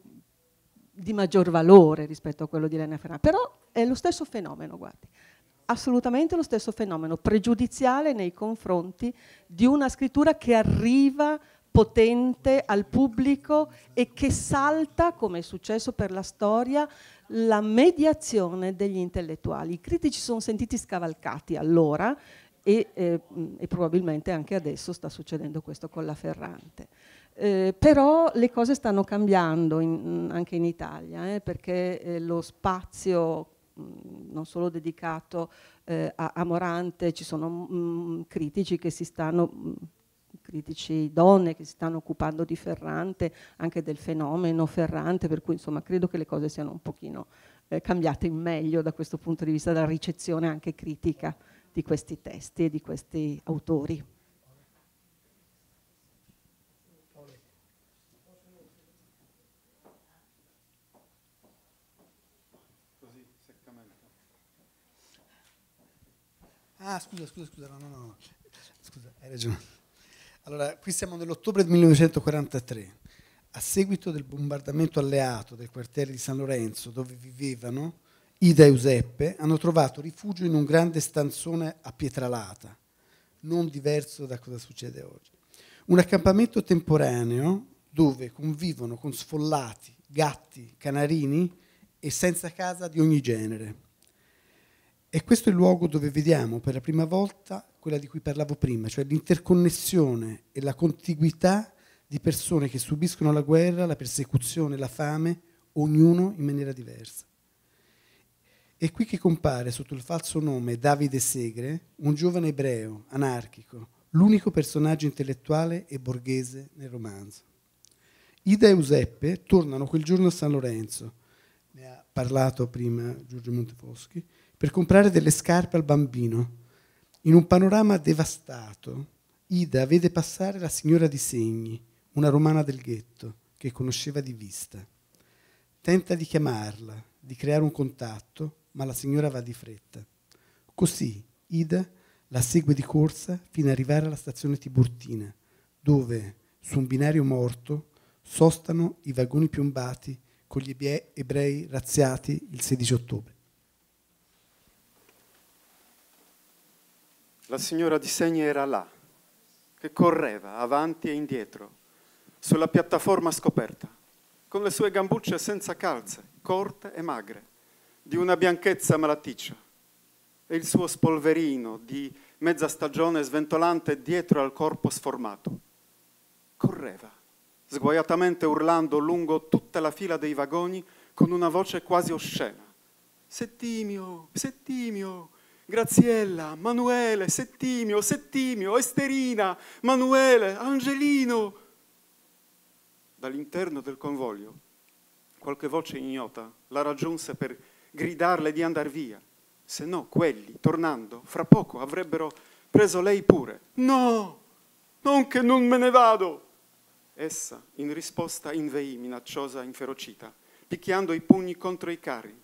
di maggior valore rispetto a quello di Elena Ferrante. Però è lo stesso fenomeno, guardi assolutamente lo stesso fenomeno, pregiudiziale nei confronti di una scrittura che arriva potente al pubblico e che salta, come è successo per la storia, la mediazione degli intellettuali. I critici sono sentiti scavalcati allora e, eh, e probabilmente anche adesso sta succedendo questo con la Ferrante. Eh, però le cose stanno cambiando in, anche in Italia, eh, perché eh, lo spazio non solo dedicato eh, a, a, Morante, ci sono mh, critici che si stanno mh, critici donne che si stanno occupando di Ferrante, anche del fenomeno Ferrante, per cui insomma credo che le cose siano un pochino eh, cambiate in meglio da questo punto di vista, dalla ricezione anche critica di questi testi e di questi autori. Ah, scusa, scusa, scusa, no, no, no, scusa, hai ragione. Allora, qui siamo nell'ottobre 1943, a seguito del bombardamento alleato del quartiere di San Lorenzo, dove vivevano, Ida e Giuseppe hanno trovato rifugio in un grande stanzone a Pietralata, non diverso da cosa succede oggi. Un accampamento temporaneo dove convivono con sfollati, gatti, canarini e senza casa di ogni genere. E questo è il luogo dove vediamo per la prima volta quella di cui parlavo prima, cioè l'interconnessione e la contiguità di persone che subiscono la guerra, la persecuzione, la fame, ognuno in maniera diversa. È qui che compare sotto il falso nome Davide Segre un giovane ebreo, anarchico, l'unico personaggio intellettuale e borghese nel romanzo. Ida e Giuseppe tornano quel giorno a San Lorenzo, ne ha parlato prima Giorgio Montefoschi, per comprare delle scarpe al bambino in un panorama devastato, Ida vede passare la signora di Segni, una romana del ghetto che conosceva di vista. Tenta di chiamarla, di creare un contatto, ma la signora va di fretta. Così Ida la segue di corsa fino ad arrivare alla stazione Tiburtina, dove, su un binario morto, sostano i vagoni piombati con gli ebrei razziati il 16 ottobre. La signora di Segni era là, che correva avanti e indietro, sulla piattaforma scoperta, con le sue gambucce senza calze, corte e magre, di una bianchezza malaticcia, e il suo spolverino di mezza stagione sventolante dietro al corpo sformato. Correva, sguaiatamente urlando lungo tutta la fila dei vagoni con una voce quasi oscena. Settimio, Settimio, Graziella, Manuele, Settimio, Settimio, Esterina, Manuele, Angelino. Dall'interno del convoglio qualche voce ignota la raggiunse per gridarle di andar via, se no quelli, tornando, fra poco avrebbero preso lei pure. No, non che non me ne vado. Essa, in risposta, inveì minacciosa, inferocita, picchiando i pugni contro i carri.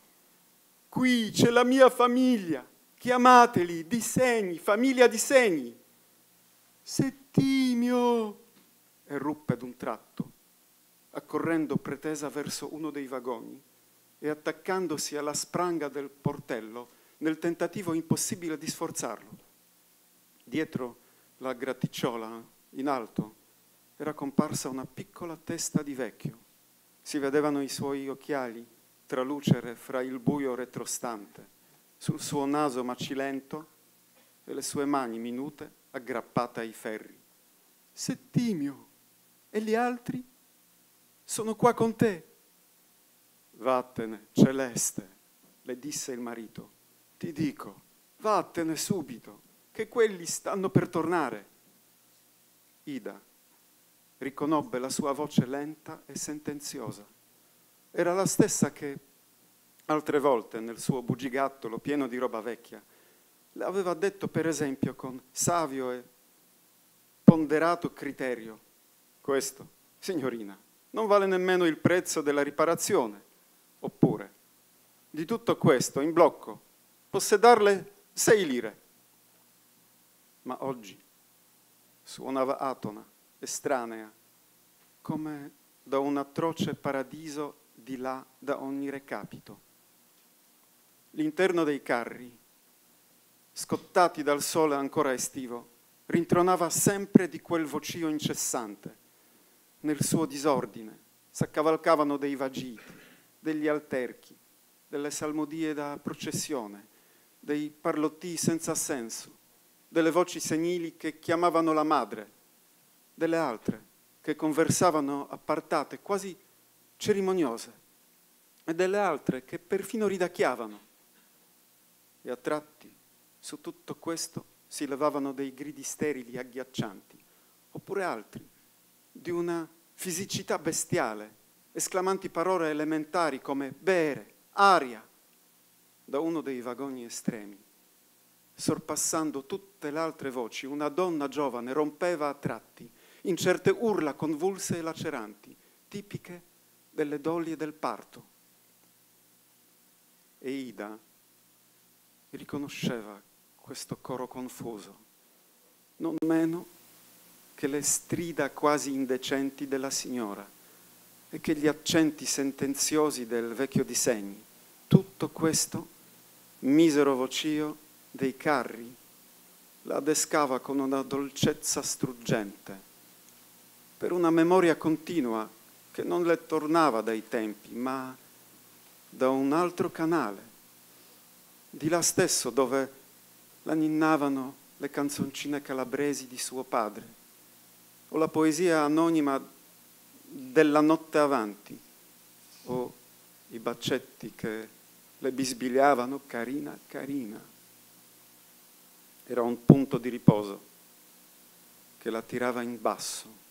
Qui c'è la mia famiglia chiamateli disegni, famiglia di segni. Settimio! Erruppe ad un tratto, accorrendo pretesa verso uno dei vagoni e attaccandosi alla spranga del portello nel tentativo impossibile di sforzarlo. Dietro la graticciola, in alto, era comparsa una piccola testa di vecchio. Si vedevano i suoi occhiali tralucere fra il buio retrostante sul suo naso macilento e le sue mani minute aggrappate ai ferri. Settimio e gli altri sono qua con te. Vattene, Celeste, le disse il marito. Ti dico, vattene subito, che quelli stanno per tornare. Ida riconobbe la sua voce lenta e sentenziosa. Era la stessa che Altre volte nel suo bugigattolo pieno di roba vecchia, le aveva detto per esempio con savio e ponderato criterio. Questo, signorina, non vale nemmeno il prezzo della riparazione. Oppure, di tutto questo in blocco, posso darle sei lire. Ma oggi suonava atona, estranea, come da un atroce paradiso di là da ogni recapito l'interno dei carri, scottati dal sole ancora estivo, rintronava sempre di quel vocio incessante. Nel suo disordine s'accavalcavano dei vagiti, degli alterchi, delle salmodie da processione, dei parlottii senza senso, delle voci senili che chiamavano la madre, delle altre che conversavano appartate, quasi cerimoniose, e delle altre che perfino ridacchiavano e a tratti su tutto questo si levavano dei gridi sterili agghiaccianti, oppure altri, di una fisicità bestiale, esclamanti parole elementari come bere, aria, da uno dei vagoni estremi. Sorpassando tutte le altre voci, una donna giovane rompeva a tratti in certe urla convulse e laceranti, tipiche delle dolie del parto. E Ida, riconosceva questo coro confuso, non meno che le strida quasi indecenti della signora e che gli accenti sentenziosi del vecchio disegno, Tutto questo misero vocio dei carri la descava con una dolcezza struggente, per una memoria continua che non le tornava dai tempi, ma da un altro canale di là stesso dove la ninnavano le canzoncine calabresi di suo padre, o la poesia anonima della notte avanti, o i baccetti che le bisbigliavano carina, carina. Era un punto di riposo che la tirava in basso,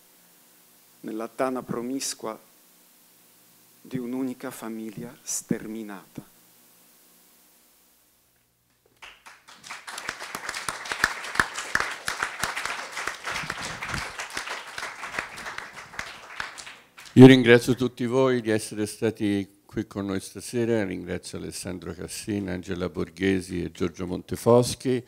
nella tana promiscua di un'unica famiglia sterminata. Io ringrazio tutti voi di essere stati qui con noi stasera, ringrazio Alessandro Cassina, Angela Borghesi e Giorgio Montefoschi.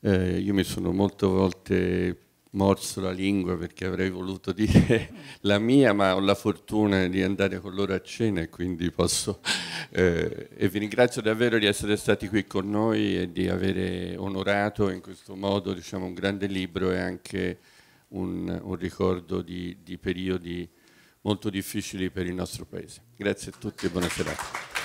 Eh, io mi sono molte volte morso la lingua perché avrei voluto dire la mia, ma ho la fortuna di andare con loro a cena e quindi posso... Eh, e vi ringrazio davvero di essere stati qui con noi e di avere onorato in questo modo diciamo, un grande libro e anche un, un ricordo di, di periodi molto difficili per il nostro Paese. Grazie a tutti e buona serata.